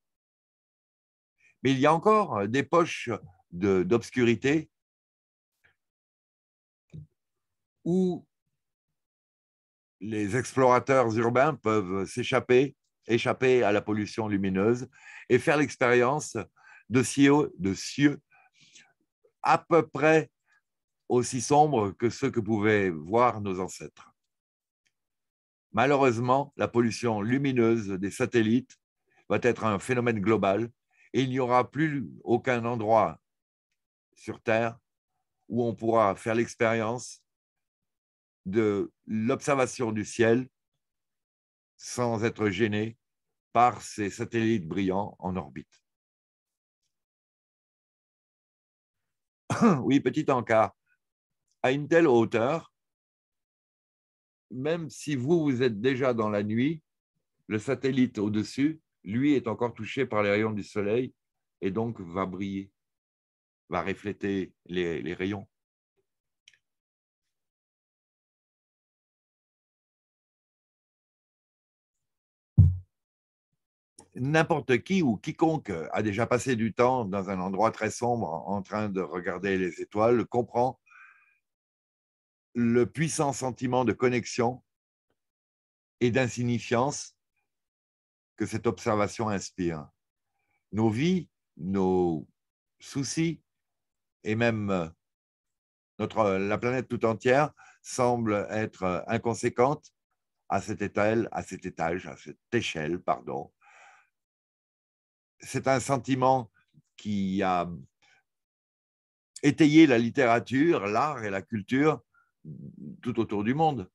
[SPEAKER 1] Mais il y a encore des poches d'obscurité où
[SPEAKER 2] les explorateurs urbains peuvent s'échapper, échapper à la pollution lumineuse et faire l'expérience de cieux, de cieux à peu près aussi sombres que ceux que pouvaient voir nos ancêtres. Malheureusement, la pollution lumineuse des satellites va être un phénomène global et il n'y aura plus aucun endroit sur Terre où on pourra faire l'expérience de
[SPEAKER 1] l'observation du ciel sans être gêné par ces satellites brillants en orbite. (coughs) oui, petit encart. À une telle hauteur,
[SPEAKER 2] même si vous, vous êtes déjà dans la nuit, le satellite au-dessus, lui, est encore touché par les rayons du soleil et donc va briller, va refléter
[SPEAKER 1] les, rayons. n'importe qui ou quiconque a déjà passé du temps dans un endroit très sombre en train de
[SPEAKER 2] regarder les étoiles comprend le puissant sentiment de connexion et d'insignifiance que cette observation inspire. Nos vies, nos soucis et même euh, notre, euh, la planète tout entière semblent être euh, inconséquentes à cet étage, à cet étage, à cette échelle, pardon. C'est un sentiment qui a
[SPEAKER 1] étayé la littérature, l'art et la culture tout autour du monde,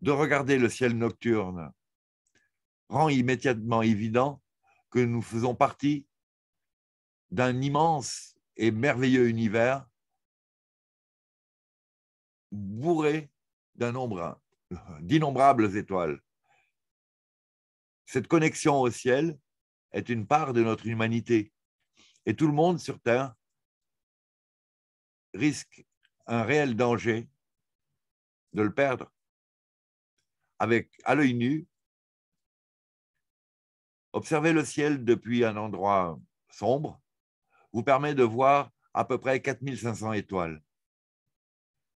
[SPEAKER 1] de regarder le ciel nocturne rend immédiatement évident que nous faisons partie
[SPEAKER 2] d'un immense et merveilleux univers bourré d'un nombre d'innombrables étoiles. Cette connexion au ciel est une part de notre humanité
[SPEAKER 1] et tout le monde sur Terre risque un réel danger de le perdre avec à l'œil nu. Observer le ciel depuis un endroit
[SPEAKER 2] sombre vous permet de voir à peu près 4500 étoiles.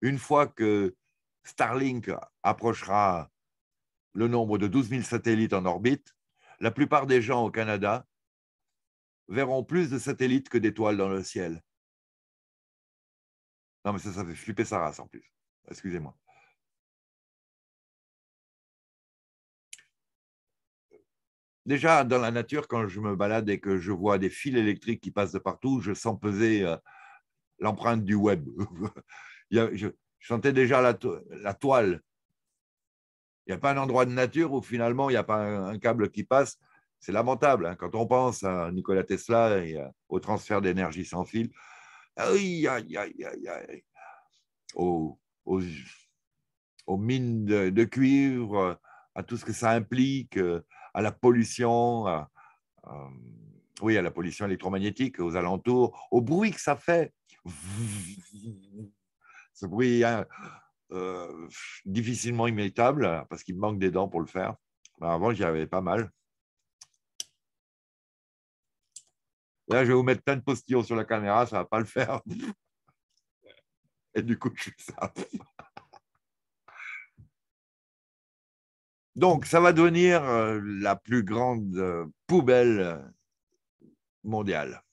[SPEAKER 2] Une fois que Starlink approchera le nombre de 12 000 satellites en orbite, la plupart des gens au Canada verront
[SPEAKER 1] plus de satellites que d'étoiles dans le ciel. Non, mais ça, ça fait flipper sa race en plus. Excusez-moi. Déjà, dans la nature, quand je me balade et que je vois des fils
[SPEAKER 2] électriques qui passent de partout, je sens peser euh, l'empreinte du web. (laughs) je, sentais déjà la, toile. Il n'y a pas un endroit de nature où finalement il n'y a pas un, câble qui passe. C'est lamentable. Hein. Quand on pense à Nikola Tesla et euh, au transfert d'énergie sans fil, aux, mines de, cuivre, à tout ce que ça implique, euh, à la pollution, euh, oui, à la pollution électromagnétique aux alentours, au bruit que ça fait. (laughs) Ce bruit hein, euh, difficilement imitable parce qu'il manque des dents pour le faire. Ben, avant, j'y avais pas mal. Là, je vais vous mettre plein de postillons sur la caméra, ça ne va pas le faire. Et du coup, je suis ça. Donc, ça va devenir euh, la plus grande euh, poubelle euh, mondiale.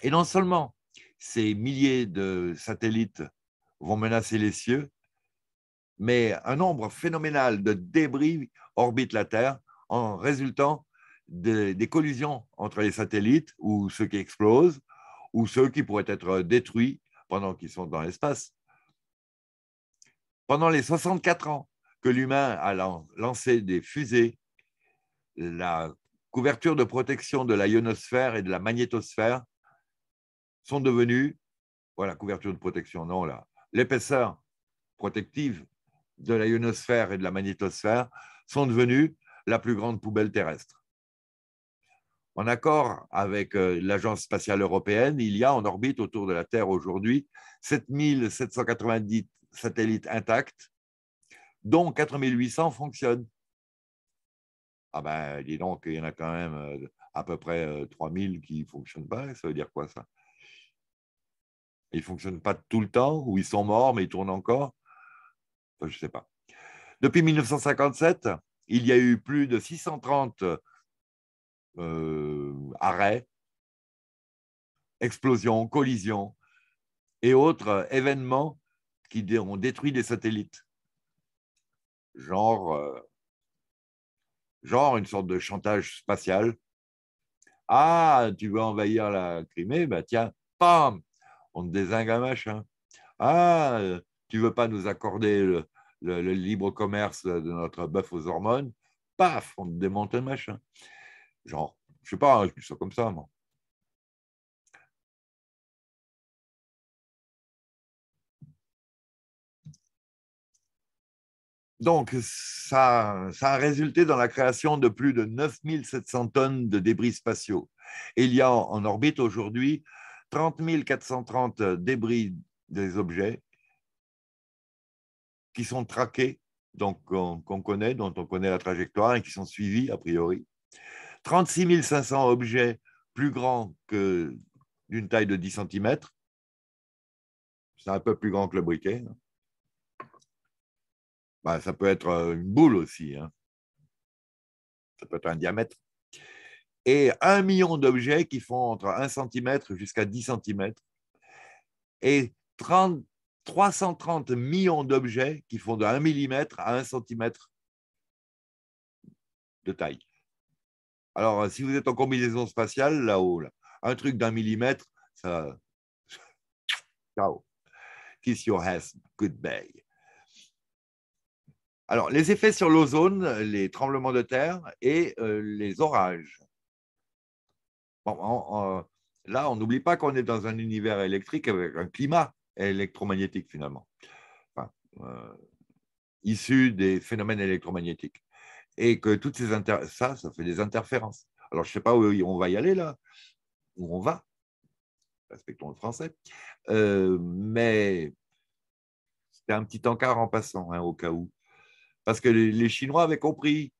[SPEAKER 2] Et non seulement ces milliers de satellites vont menacer les cieux, mais un nombre phénoménal de débris orbite la Terre en résultant des, collisions entre les satellites ou ceux qui explosent ou ceux qui pourraient être détruits pendant qu'ils sont dans l'espace. Pendant les 64 ans que l'humain a lancé des fusées, la couverture de protection de la ionosphère et de la magnétosphère sont devenues, voilà, couverture de protection, non, là, l'épaisseur protective de la ionosphère et de la magnétosphère sont devenues la plus grande poubelle terrestre. En accord avec euh, l'Agence spatiale européenne, il y a en orbite autour de la Terre aujourd'hui 7790 satellites intacts, dont 4800 fonctionnent. Ah ben, dis donc, il y en a quand même euh, à peu près 3000 euh, qui ne fonctionnent pas. Ça veut dire quoi, ça Ils ne fonctionnent pas tout le temps, ou ils sont morts, mais ils tournent encore Je ne sais pas. Depuis 1957, il y a eu plus de 630 euh, arrêt, explosion, collision et autres événements qui ont détruit des satellites. Genre, euh, genre une sorte de chantage spatial. Ah, tu veux envahir la Crimée Bah tiens, pam, on te désingue un machin. Ah, tu veux pas nous accorder le, le libre commerce
[SPEAKER 1] de notre bœuf aux hormones Paf, on te démonte un machin. Genre, je sais pas, hein, je dis ça comme ça, moi. Donc, ça, ça, a résulté dans la création de plus de 9700 tonnes de débris
[SPEAKER 2] spatiaux. il y a en orbite aujourd'hui 30 430 débris des objets qui sont traqués, donc qu'on connaît, dont on connaît la trajectoire et qui sont suivis a priori, 36 500 objets plus grands que d'une taille de 10 cm.
[SPEAKER 1] C'est un peu plus grand que le briquet. Hein. Bah, ça peut être euh, une boule aussi. Hein. Ça peut être un diamètre. Et
[SPEAKER 2] 1 million d'objets qui font entre 1 cm jusqu'à 10 cm. Et 330 millions d'objets qui font de 1 mm à 1 cm de taille. Alors, euh, si vous êtes en combinaison spatiale, là-haut, un truc d'un millimètre, ça. (laughs) Ciao. Kiss your ass. Goodbye. Alors, les effets sur l'ozone, les tremblements de terre et euh, les orages. là, on n'oublie pas qu'on est dans un univers électrique avec un climat électromagnétique, finalement. Euh, issu des phénomènes électromagnétiques et que toutes ces ça, ça fait des interférences. Alors, je ne sais pas où on va y aller là, où on va, respectons le français, euh, mais c'était un petit encart en passant, hein, au cas où. Parce que les, Chinois avaient compris.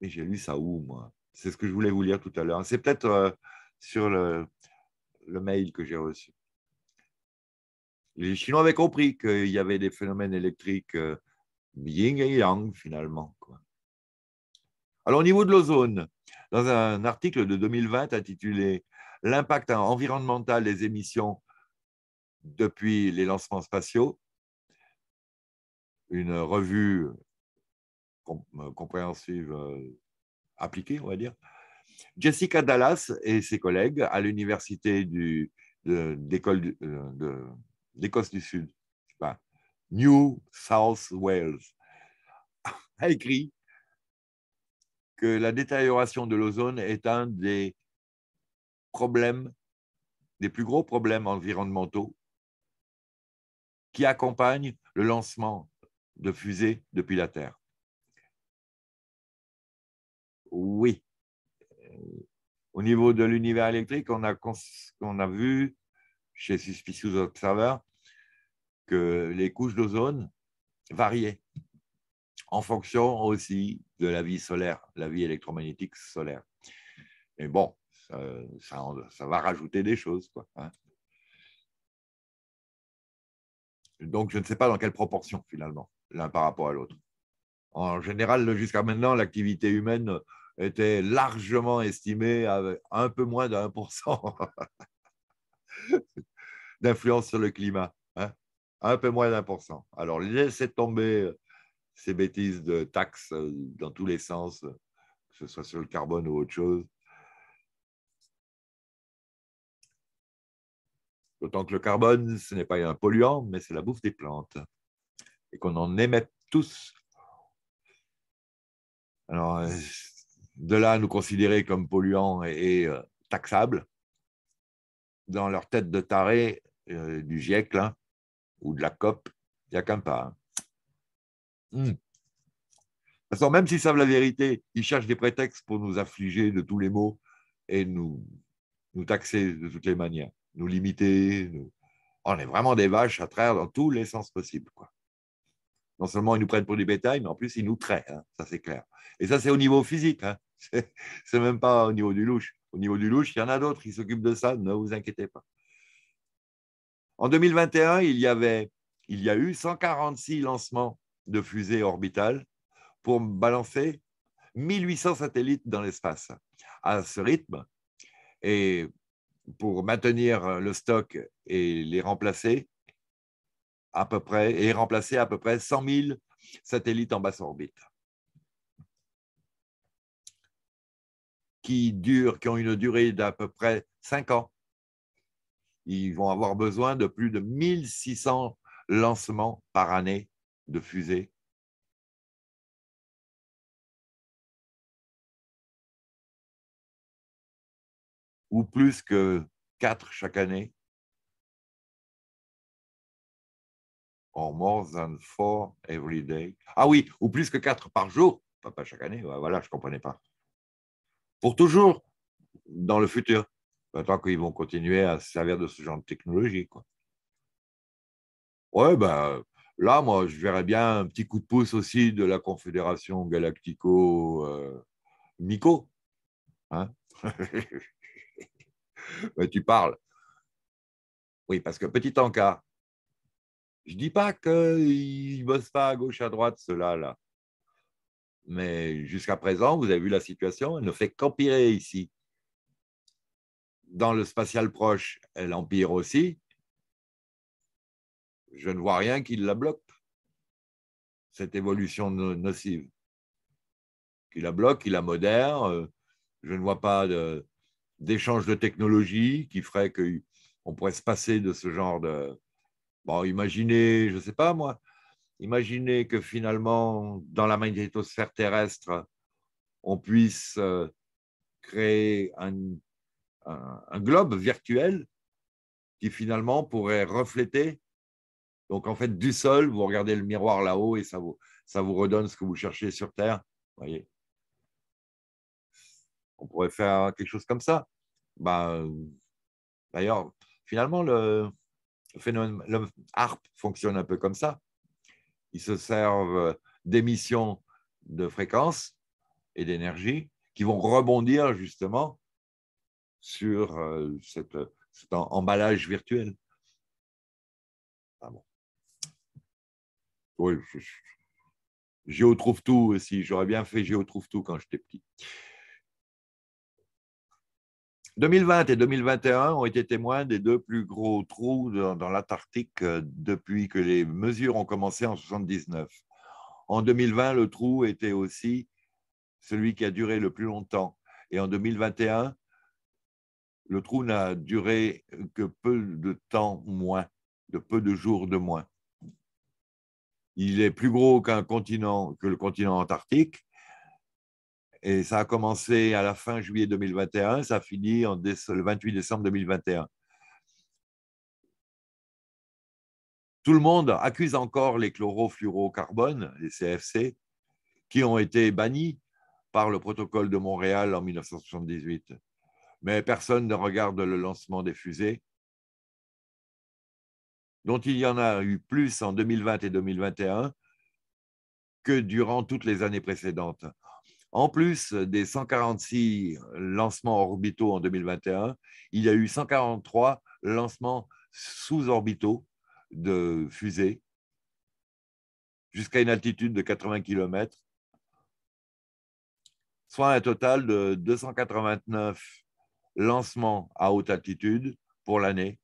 [SPEAKER 2] Mais j'ai lu ça où, moi C'est ce que je voulais vous lire tout à l'heure. C'est peut-être euh, sur le, mail que j'ai reçu. Les Chinois avaient compris qu'il y avait des phénomènes électriques euh, yin et yang, finalement. Quoi. Alors au niveau de l'ozone, dans un article de 2020 intitulé L'impact environnemental des émissions depuis les lancements spatiaux, une revue compréhensive euh, appliquée, on va dire. Jessica Dallas et ses collègues à l'université euh, de, d'Écosse du Sud, New South Wales, (laughs) a écrit que la détérioration de l'ozone est un des problèmes, des plus gros problèmes environnementaux
[SPEAKER 1] qui accompagnent le lancement de fusées depuis la Terre. Oui. Euh,
[SPEAKER 2] au niveau de l'univers électrique, on a, on a vu chez Suspicious Observer que les couches d'ozone variaient en fonction aussi de la vie solaire, la vie électromagnétique solaire. Et bon, ça, ça, va rajouter des choses. Quoi, hein. Donc, je ne sais pas dans quelle proportion, finalement, l'un par rapport à l'autre. En général, jusqu'à maintenant, l'activité humaine était largement estimée à un peu moins de cent (laughs) d'influence sur le climat. Hein. un peu moins d'un pour cent. Alors, laissez tomber ces bêtises de taxes euh, dans tous les sens, euh, que ce soit sur le carbone ou autre chose.
[SPEAKER 1] D'autant que le carbone, ce n'est pas un polluant, mais c'est la bouffe des plantes. Et qu'on en émet tous.
[SPEAKER 2] Alors, euh, de là à nous considérer comme polluants et, taxables, dans leur tête de taré du GIEC, ou de la COP, il n'y a qu'un pas. Hein. Hmm. même s'ils savent la vérité, ils cherchent des prétextes pour nous affliger de tous les maux et nous, nous taxer de toutes les manières, nous limiter. On est vraiment des vaches à traire dans tous les sens possibles. Non seulement ils nous prennent pour du bétail mais en plus ils nous traient, hein, ça c'est clair. Et ça c'est au niveau physique, hein. (laughs) c'est même pas au niveau du louche. Au niveau du louche, il y en a d'autres qui s'occupent de ça, ne vous inquiétez pas. En 2021, il y, avait, il y a eu 146 lancements de fusées orbitales pour balancer 1800 satellites dans l'espace. À ce rythme, et pour maintenir le stock et les remplacer, à peu près, et remplacer à peu près 100 000 satellites en basse orbite. Qui, durent, qui ont une durée d'à peu près 5 ans. Ils vont avoir besoin de plus de
[SPEAKER 1] 1600 lancements par année de fusées. Ou plus que quatre chaque année Or more than four every day. Ah oui, ou plus que
[SPEAKER 2] quatre par jour Pas, chaque année, voilà, je ne comprenais pas.
[SPEAKER 1] Pour toujours,
[SPEAKER 2] dans le futur. Tant qu'ils vont continuer à se servir de ce genre de technologie. Quoi. Ouais, ben, Là, moi, je verrais bien un petit coup de pouce aussi de la Confédération Galactico-Mico. Euh, hein? (laughs) tu parles. Oui, parce que petit encas, je ne dis pas qu'ils ne bossent pas à gauche, à droite, cela Là. Mais jusqu'à présent, vous avez vu la situation, elle ne fait qu'empirer ici.
[SPEAKER 1] Dans le spatial proche, elle empire aussi je ne vois rien qui la bloque, cette évolution nocive.
[SPEAKER 2] Qui la bloque, qui la modère. Euh, je ne vois pas d'échange de, technologies qui ferait qu'on pourrait se passer de ce genre de. Bon, imaginez, je ne sais pas moi, imaginez que finalement, dans la magnétosphère terrestre, on puisse euh, créer un globe virtuel qui finalement pourrait refléter donc, en fait, du sol, vous regardez le miroir là-haut et ça vous, ça vous redonne ce que vous cherchez sur Terre. voyez On pourrait faire quelque chose comme ça. Ben, D'ailleurs, finalement, le phénomène, fonctionne un peu comme ça. Ils se servent d'émissions de fréquences et d'énergie qui vont rebondir justement
[SPEAKER 1] sur euh, cet emballage virtuel. oui, trouve tout aussi. Euh, j'aurais bien fait j'y trouve tout quand j'étais petit.
[SPEAKER 2] 2020 et 2021 ont été témoins des deux plus gros trous dans, dans l'Antarctique euh, depuis que les mesures ont commencé en 1979. En 2020, le trou était aussi celui qui a duré le plus longtemps. Et en 2021, le trou n'a duré que peu de temps moins, de peu de jours de moins. Il est plus gros qu'un continent, que le continent antarctique. Et ça a commencé à la fin juillet 2021, ça a fini le 28 décembre 2021. Tout le monde accuse encore les chlorofluorocarbones, les CFC, qui ont été bannis par le protocole de Montréal en 1978. Mais personne ne regarde le lancement des fusées dont il y en a eu plus en 2020 et 2021 que durant toutes les années précédentes. En plus des 146 lancements orbitaux en 2021, il y a eu 143 lancements sous-orbitaux de fusées jusqu'à une altitude de 80 km, soit un total de 289
[SPEAKER 1] lancements à haute altitude pour l'année,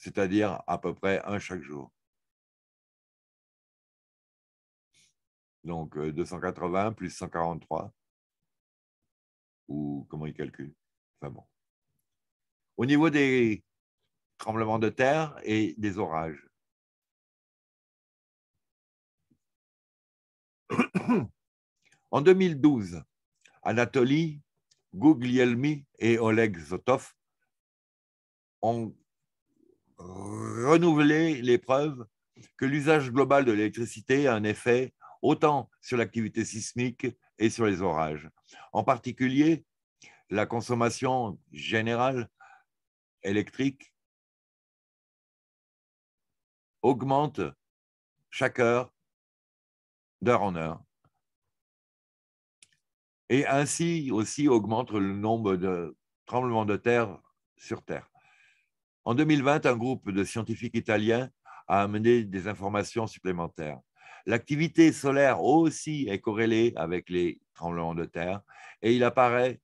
[SPEAKER 1] c'est-à-dire à peu près un chaque jour. Donc 280 euh, plus 143, ou comment il calcule. bon. Au niveau des tremblements de terre et des orages. (coughs) en 2012, Anatoly Guglielmi et Oleg Zotov
[SPEAKER 2] ont renouveler les preuves que l'usage global de l'électricité a un effet autant sur l'activité sismique et sur les orages.
[SPEAKER 1] En particulier, la consommation générale électrique augmente chaque heure, d'heure en heure.
[SPEAKER 2] Et ainsi aussi augmente le nombre de tremblements de terre sur Terre. En 2020, un groupe de scientifiques italiens a amené des informations supplémentaires. L'activité solaire aussi est corrélée avec les tremblements de
[SPEAKER 1] terre et il apparaît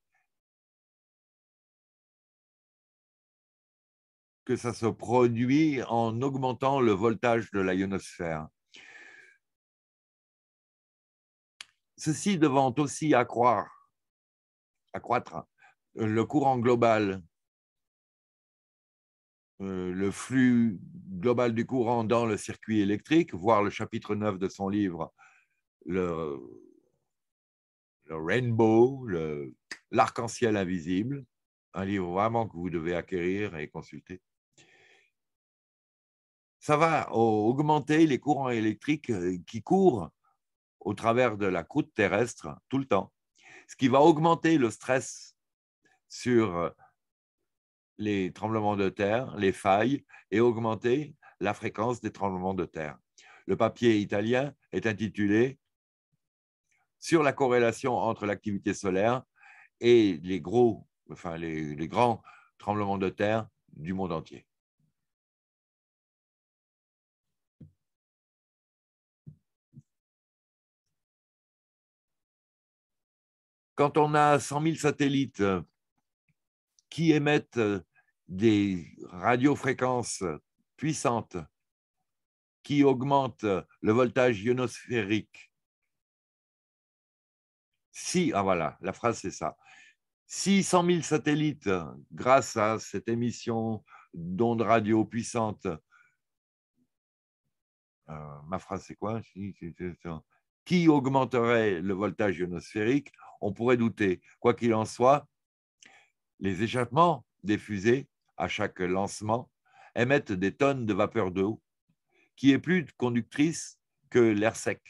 [SPEAKER 1] que ça se produit en augmentant le voltage de la ionosphère. Ceci devant aussi accroître, accroître le courant global
[SPEAKER 2] euh, le flux global du courant dans le circuit électrique, voir le chapitre 9 de son livre, le, le rainbow, l'arc-en-ciel invisible, un livre vraiment que vous devez acquérir et consulter. Ça va augmenter les courants électriques euh, qui courent au travers de la croûte terrestre tout le temps, ce qui va augmenter le stress sur euh, les tremblements de terre, les failles, et augmenter la fréquence des tremblements de terre. Le papier italien est intitulé Sur la corrélation entre
[SPEAKER 1] l'activité solaire et les gros, enfin les, grands tremblements de terre du monde entier. Quand on a 100 000 satellites qui émettent euh,
[SPEAKER 2] des radiofréquences puissantes qui augmentent euh, le voltage ionosphérique. Si, ah voilà, la phrase c'est ça. Si 100 000 satellites, grâce à cette émission d'ondes radio puissantes, euh, ma phrase c'est quoi Qui augmenterait le voltage ionosphérique On pourrait douter. Quoi qu'il en soit, les échappements des fusées, à chaque lancement, émettent des tonnes de vapeur d'eau, qui est plus conductrice que l'air sec.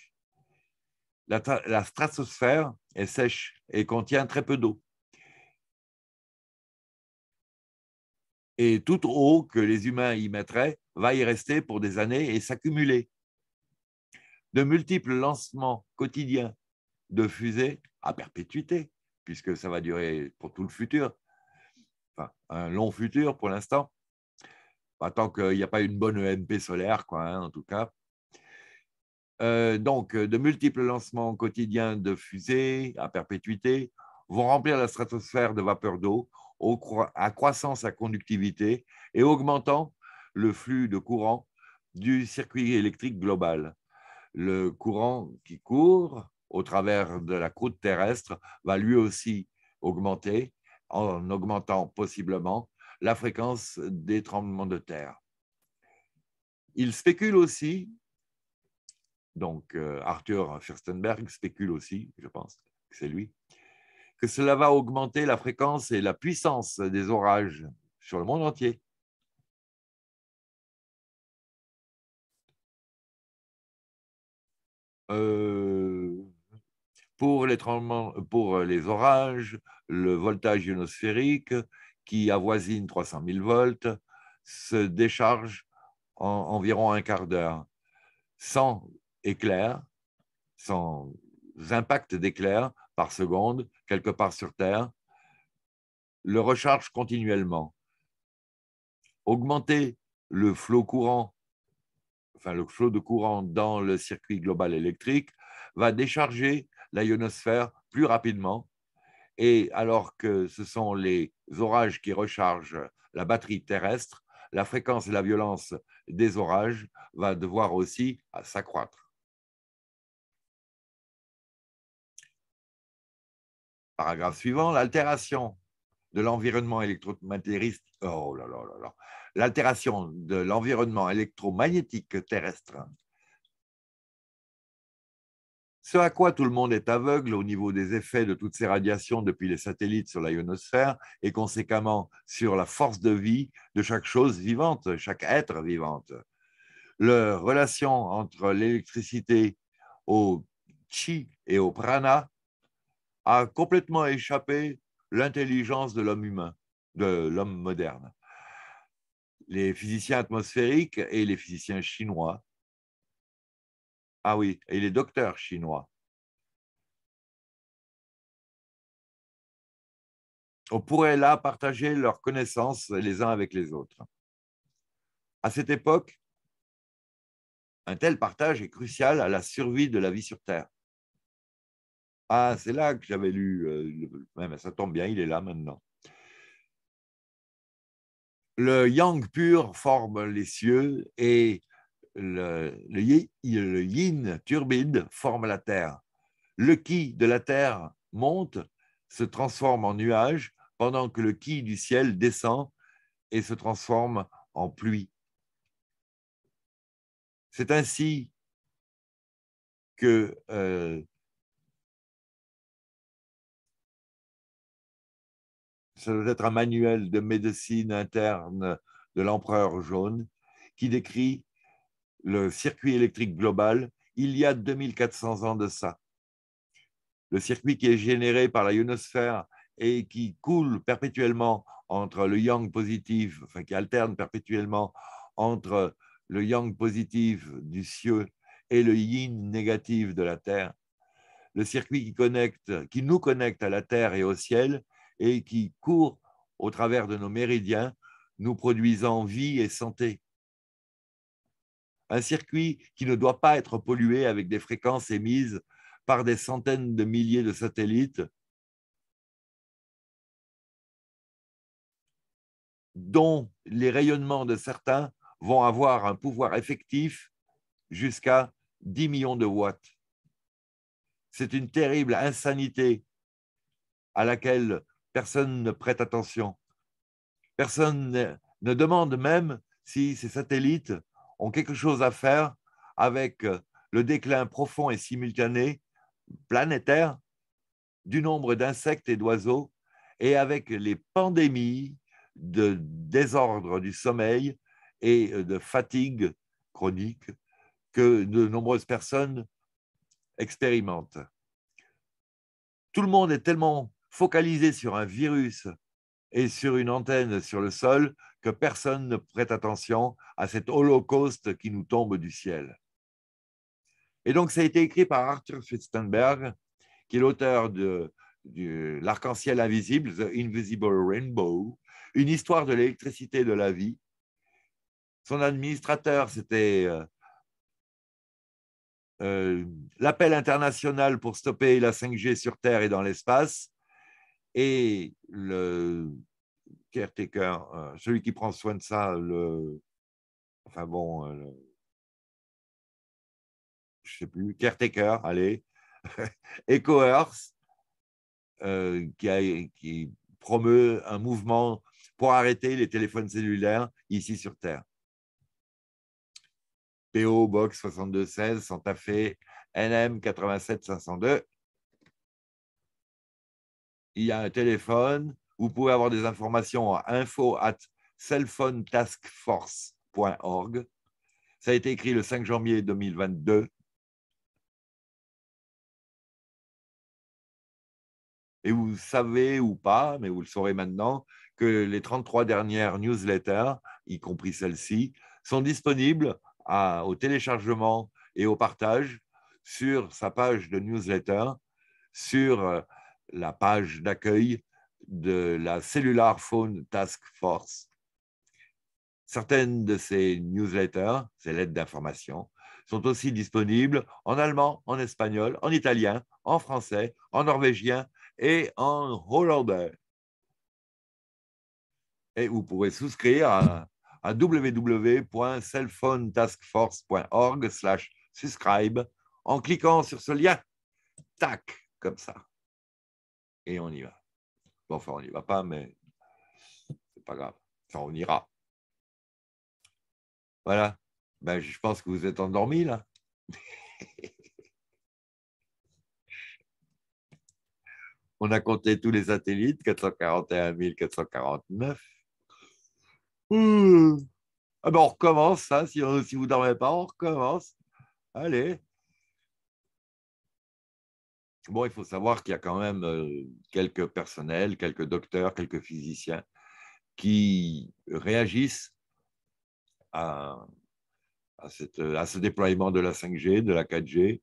[SPEAKER 2] La, stratosphère est sèche et contient très peu d'eau. et toute eau que les humains y mettraient va y rester pour des années et s'accumuler. De multiples lancements quotidiens de fusées à perpétuité, puisque ça va durer pour tout le futur, un long futur pour l'instant, tant qu'il n'y a pas une bonne EMP solaire, quoi, hein, en tout cas. Euh, donc, euh, de multiples lancements quotidiens de fusées à perpétuité vont remplir la stratosphère de vapeur d'eau, accroissant sa conductivité et augmentant le flux de courant du circuit électrique global. Le courant qui court au travers de la croûte terrestre va lui aussi augmenter en augmentant possiblement la fréquence des tremblements de terre. Il spécule aussi, donc euh, Arthur Furstenberg spécule aussi, je pense que c'est lui,
[SPEAKER 1] que cela va augmenter la fréquence et la puissance des orages sur le monde entier. Euh, pour euh, euh,
[SPEAKER 2] les, orages, le voltage ionosphérique qui avoisine 300 000 volts se décharge en environ un quart d'heure, sans éclair, sans impact d'éclair par seconde, quelque part sur Terre, le recharge continuellement. Augmenter le flot courant, enfin le flot de courant dans le circuit global électrique, va décharger la ionosphère plus rapidement. Et alors que ce sont les orages qui rechargent la batterie
[SPEAKER 1] terrestre, la fréquence et la violence des orages va devoir aussi s'accroître. Paragraphe suivant, l'altération de l'environnement électromagnétique oh
[SPEAKER 2] l'altération de l'environnement électromagnétique terrestre ce à quoi tout le monde est aveugle au niveau des effets de toutes ces radiations depuis les satellites sur la ionosphère et conséquemment sur la force de vie de chaque chose vivante, chaque être vivante. La relation entre l'électricité au chi et au prana a complètement échappé l'intelligence de l'homme humain, de l'homme moderne.
[SPEAKER 1] Les physiciens atmosphériques et les physiciens chinois ah oui, il est docteur chinois. On pourrait là partager leurs connaissances les uns avec les autres. À cette époque, un tel partage est crucial à la survie de la vie sur Terre. Ah, c'est là que j'avais lu,
[SPEAKER 2] euh, Mais ça tombe bien, il est là maintenant. Le yang pur forme les cieux et le, yin turbide forme la terre. Le ki de la terre monte, se transforme en nuage, pendant que le ki du ciel descend et se
[SPEAKER 1] transforme en pluie. C'est ainsi que euh, ça doit être un manuel de médecine interne
[SPEAKER 2] de l'empereur jaune qui décrit le circuit électrique global il y a 2400 ans de ça. Le circuit qui est généré par la ionosphère et qui coule perpétuellement entre le yang positif, enfin qui alterne perpétuellement entre le yang positif du ciel et le yin négatif de la terre. Le circuit qui connecte, qui nous connecte à la terre et au ciel et qui court au travers de nos méridiens, nous produisant vie et santé un circuit qui ne doit pas
[SPEAKER 1] être pollué avec des fréquences émises par des centaines de milliers de satellites, dont les rayonnements de certains vont avoir un pouvoir effectif jusqu'à
[SPEAKER 2] 10 millions de watts. C'est une terrible insanité à laquelle personne ne prête attention. Personne ne demande même si ces satellites ont quelque chose à faire avec euh, le déclin profond et simultané planétaire du nombre d'insectes et d'oiseaux et avec les pandémies de désordre du sommeil et euh, de fatigue chronique que de nombreuses personnes expérimentent. Tout le monde est tellement focalisé sur un virus et sur une antenne sur le sol personne ne prête attention à cet holocauste qui nous tombe du ciel. Et donc, ça a été écrit par Arthur Fitzenberg, qui est l'auteur de, L'arc-en-ciel invisible, The Invisible Rainbow, une histoire de l'électricité de la vie. Son administrateur, c'était euh, euh, l'appel international pour stopper la 5G sur Terre et dans l'espace. Et le caretaker, euh, celui qui prend
[SPEAKER 1] soin de ça, le, enfin bon, euh, je sais plus, caretaker, allez, (laughs) Echo
[SPEAKER 2] euh, qui, qui, promeut un mouvement pour arrêter les téléphones cellulaires ici sur Terre. PO Box 7216, Santa Fe, NM 87502. Il y a un téléphone vous pouvez avoir des informations à info at
[SPEAKER 1] cellphonetaskforce.org. Ça a été écrit le 5 janvier 2022. Et vous savez ou pas, mais vous le saurez maintenant, que les 33 dernières newsletters,
[SPEAKER 2] y compris celle-ci, sont disponibles au téléchargement et au partage sur sa page de newsletter, sur euh, la page d'accueil de la Cellular Phone Task Force. Certaines de ces newsletters, ces lettres d'information, sont aussi disponibles en allemand, en espagnol, en italien, en français, en norvégien et en hollandais. Et vous pourrez souscrire à, www.cellphonetaskforce.org slash subscribe en cliquant sur ce lien. Tac, comme ça. Et on y va. Bon, enfin, on n'y va pas, mais c'est pas grave. on ira.
[SPEAKER 1] Voilà. Ben, je pense que vous êtes endormi là. (laughs) on
[SPEAKER 2] a compté tous les satellites, 441 449. Ah ben, on recommence, hein, si, si vous ne dormez pas, on recommence. Allez. Bon, il faut savoir qu'il y a quand même euh, quelques personnels, quelques docteurs, quelques physiciens qui réagissent à, ce déploiement de la 5G, de la 4G.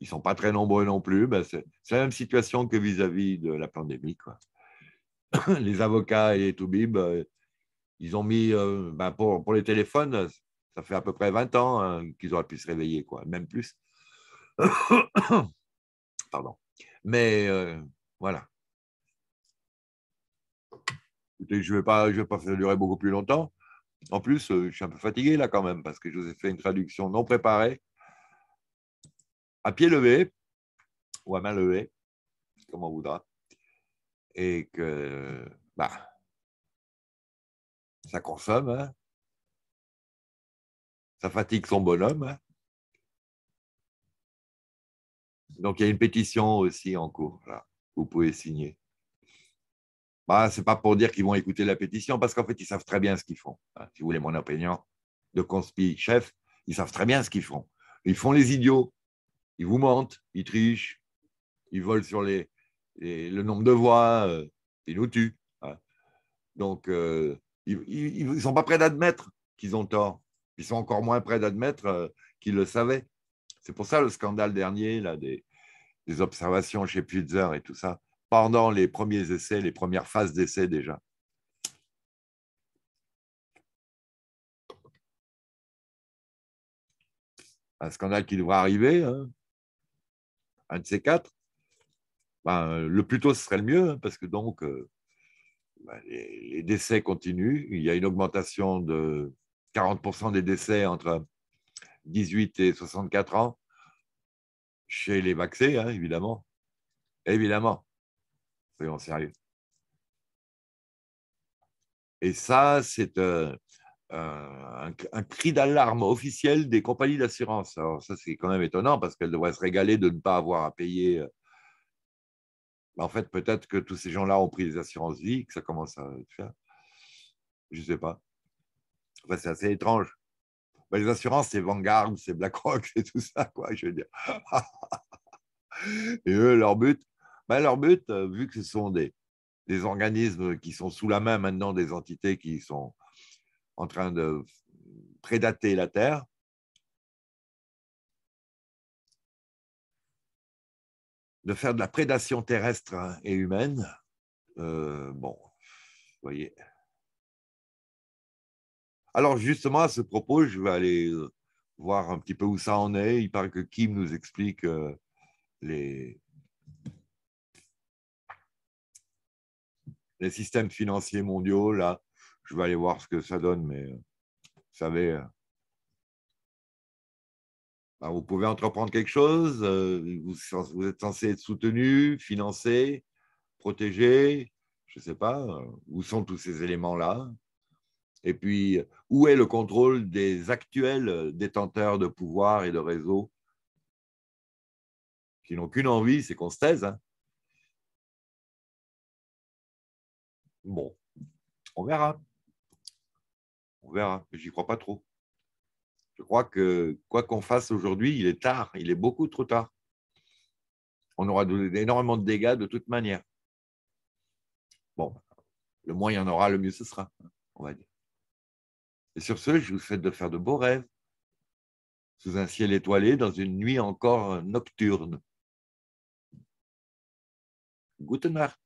[SPEAKER 2] Ils ne sont pas très nombreux non plus. c'est, la même situation que vis-à-vis de la pandémie. Quoi. (coughs) Les avocats et les toubibs, euh, ils ont mis, euh, ben, pour, les téléphones, ça fait à peu près 20 ans hein, qu'ils auraient pu se réveiller, quoi, même
[SPEAKER 1] plus. (coughs)
[SPEAKER 2] Mais euh, voilà. je ne vais, pas, je vais pas faire durer beaucoup plus longtemps. En plus, euh, je suis un peu fatigué là quand même, parce que je vous ai fait une traduction non préparée,
[SPEAKER 1] à pied levé, ou à main levée, comme on voudra. Et que, bah, ça consomme, hein. ça fatigue son bonhomme. Hein. Donc il y a une pétition aussi en cours, vous pouvez
[SPEAKER 2] signer. Bah, ce n'est pas pour dire qu'ils vont écouter la pétition, parce qu'en fait, ils savent très bien ce qu'ils font. Hein, si vous voulez mon opinion de conspi-chef, ils savent très bien ce qu'ils font. Ils font les idiots, ils vous mentent, ils trichent, ils volent sur le nombre de voix, euh, ils nous tuent. Hein. Donc, euh, ils ne sont pas prêts d'admettre qu'ils ont tort. Ils sont encore moins prêts d'admettre euh, qu'ils le savaient. C'est pour ça le scandale dernier là, des, observations chez Pulitzer et tout ça, pendant
[SPEAKER 1] les premiers essais, les premières phases d'essais déjà. Un scandale qui devrait arriver, hein. un de ces quatre. Ben, le plus tôt, ce serait
[SPEAKER 2] le mieux, hein, parce que donc, euh, ben, les, les, décès continuent. Il y a une augmentation de 40% des décès entre 18 et 64 ans,
[SPEAKER 1] chez les vaccins, hein, évidemment. Évidemment. Soyons sérieux. Et ça, c'est euh,
[SPEAKER 2] euh, un, cri d'alarme officiel des compagnies d'assurance. Alors ça, c'est quand même étonnant parce qu'elles devraient se régaler de ne pas avoir à payer. Euh, ben, en fait, peut-être que tous ces gens-là ont pris des assurances vie, que ça commence à faire. Je ne sais pas. c'est assez étrange. Bah, les assurances, c'est Vanguard, c'est BlackRock, c'est (laughs) tout ça, quoi, je veux dire. (laughs) et eux, leur but, bah, leur but, euh, vu que ce sont des, des organismes qui sont sous la main maintenant des entités qui sont
[SPEAKER 1] en train de prédater la Terre, de faire de la prédation terrestre hein, et humaine, euh, bon, vous voyez,
[SPEAKER 2] alors justement, à ce propos, je vais aller euh, voir un petit peu où ça en est. Il paraît que Kim nous explique euh, les,
[SPEAKER 1] systèmes financiers mondiaux. Là, je vais aller voir ce que ça donne, mais euh, vous savez, bah, vous pouvez
[SPEAKER 2] entreprendre quelque chose, vous êtes censé être soutenu, financé, protégé, je ne sais pas, où sont tous ces éléments-là et puis, où est le contrôle des actuels euh, détenteurs de pouvoir et de réseaux
[SPEAKER 1] qui n'ont qu'une envie, c'est qu'on se taise. Hein. bon, on verra. On verra, Je n'y crois pas trop. Je crois que quoi qu'on fasse aujourd'hui, il est
[SPEAKER 2] tard, il est beaucoup trop tard. On aura donné énormément de dégâts de toute manière. Bon, le moins il y en aura, le mieux ce sera, hein, on va dire.
[SPEAKER 1] Et sur ce, je vous souhaite de faire de beaux rêves sous un ciel étoilé dans une nuit encore nocturne. Gute Nacht.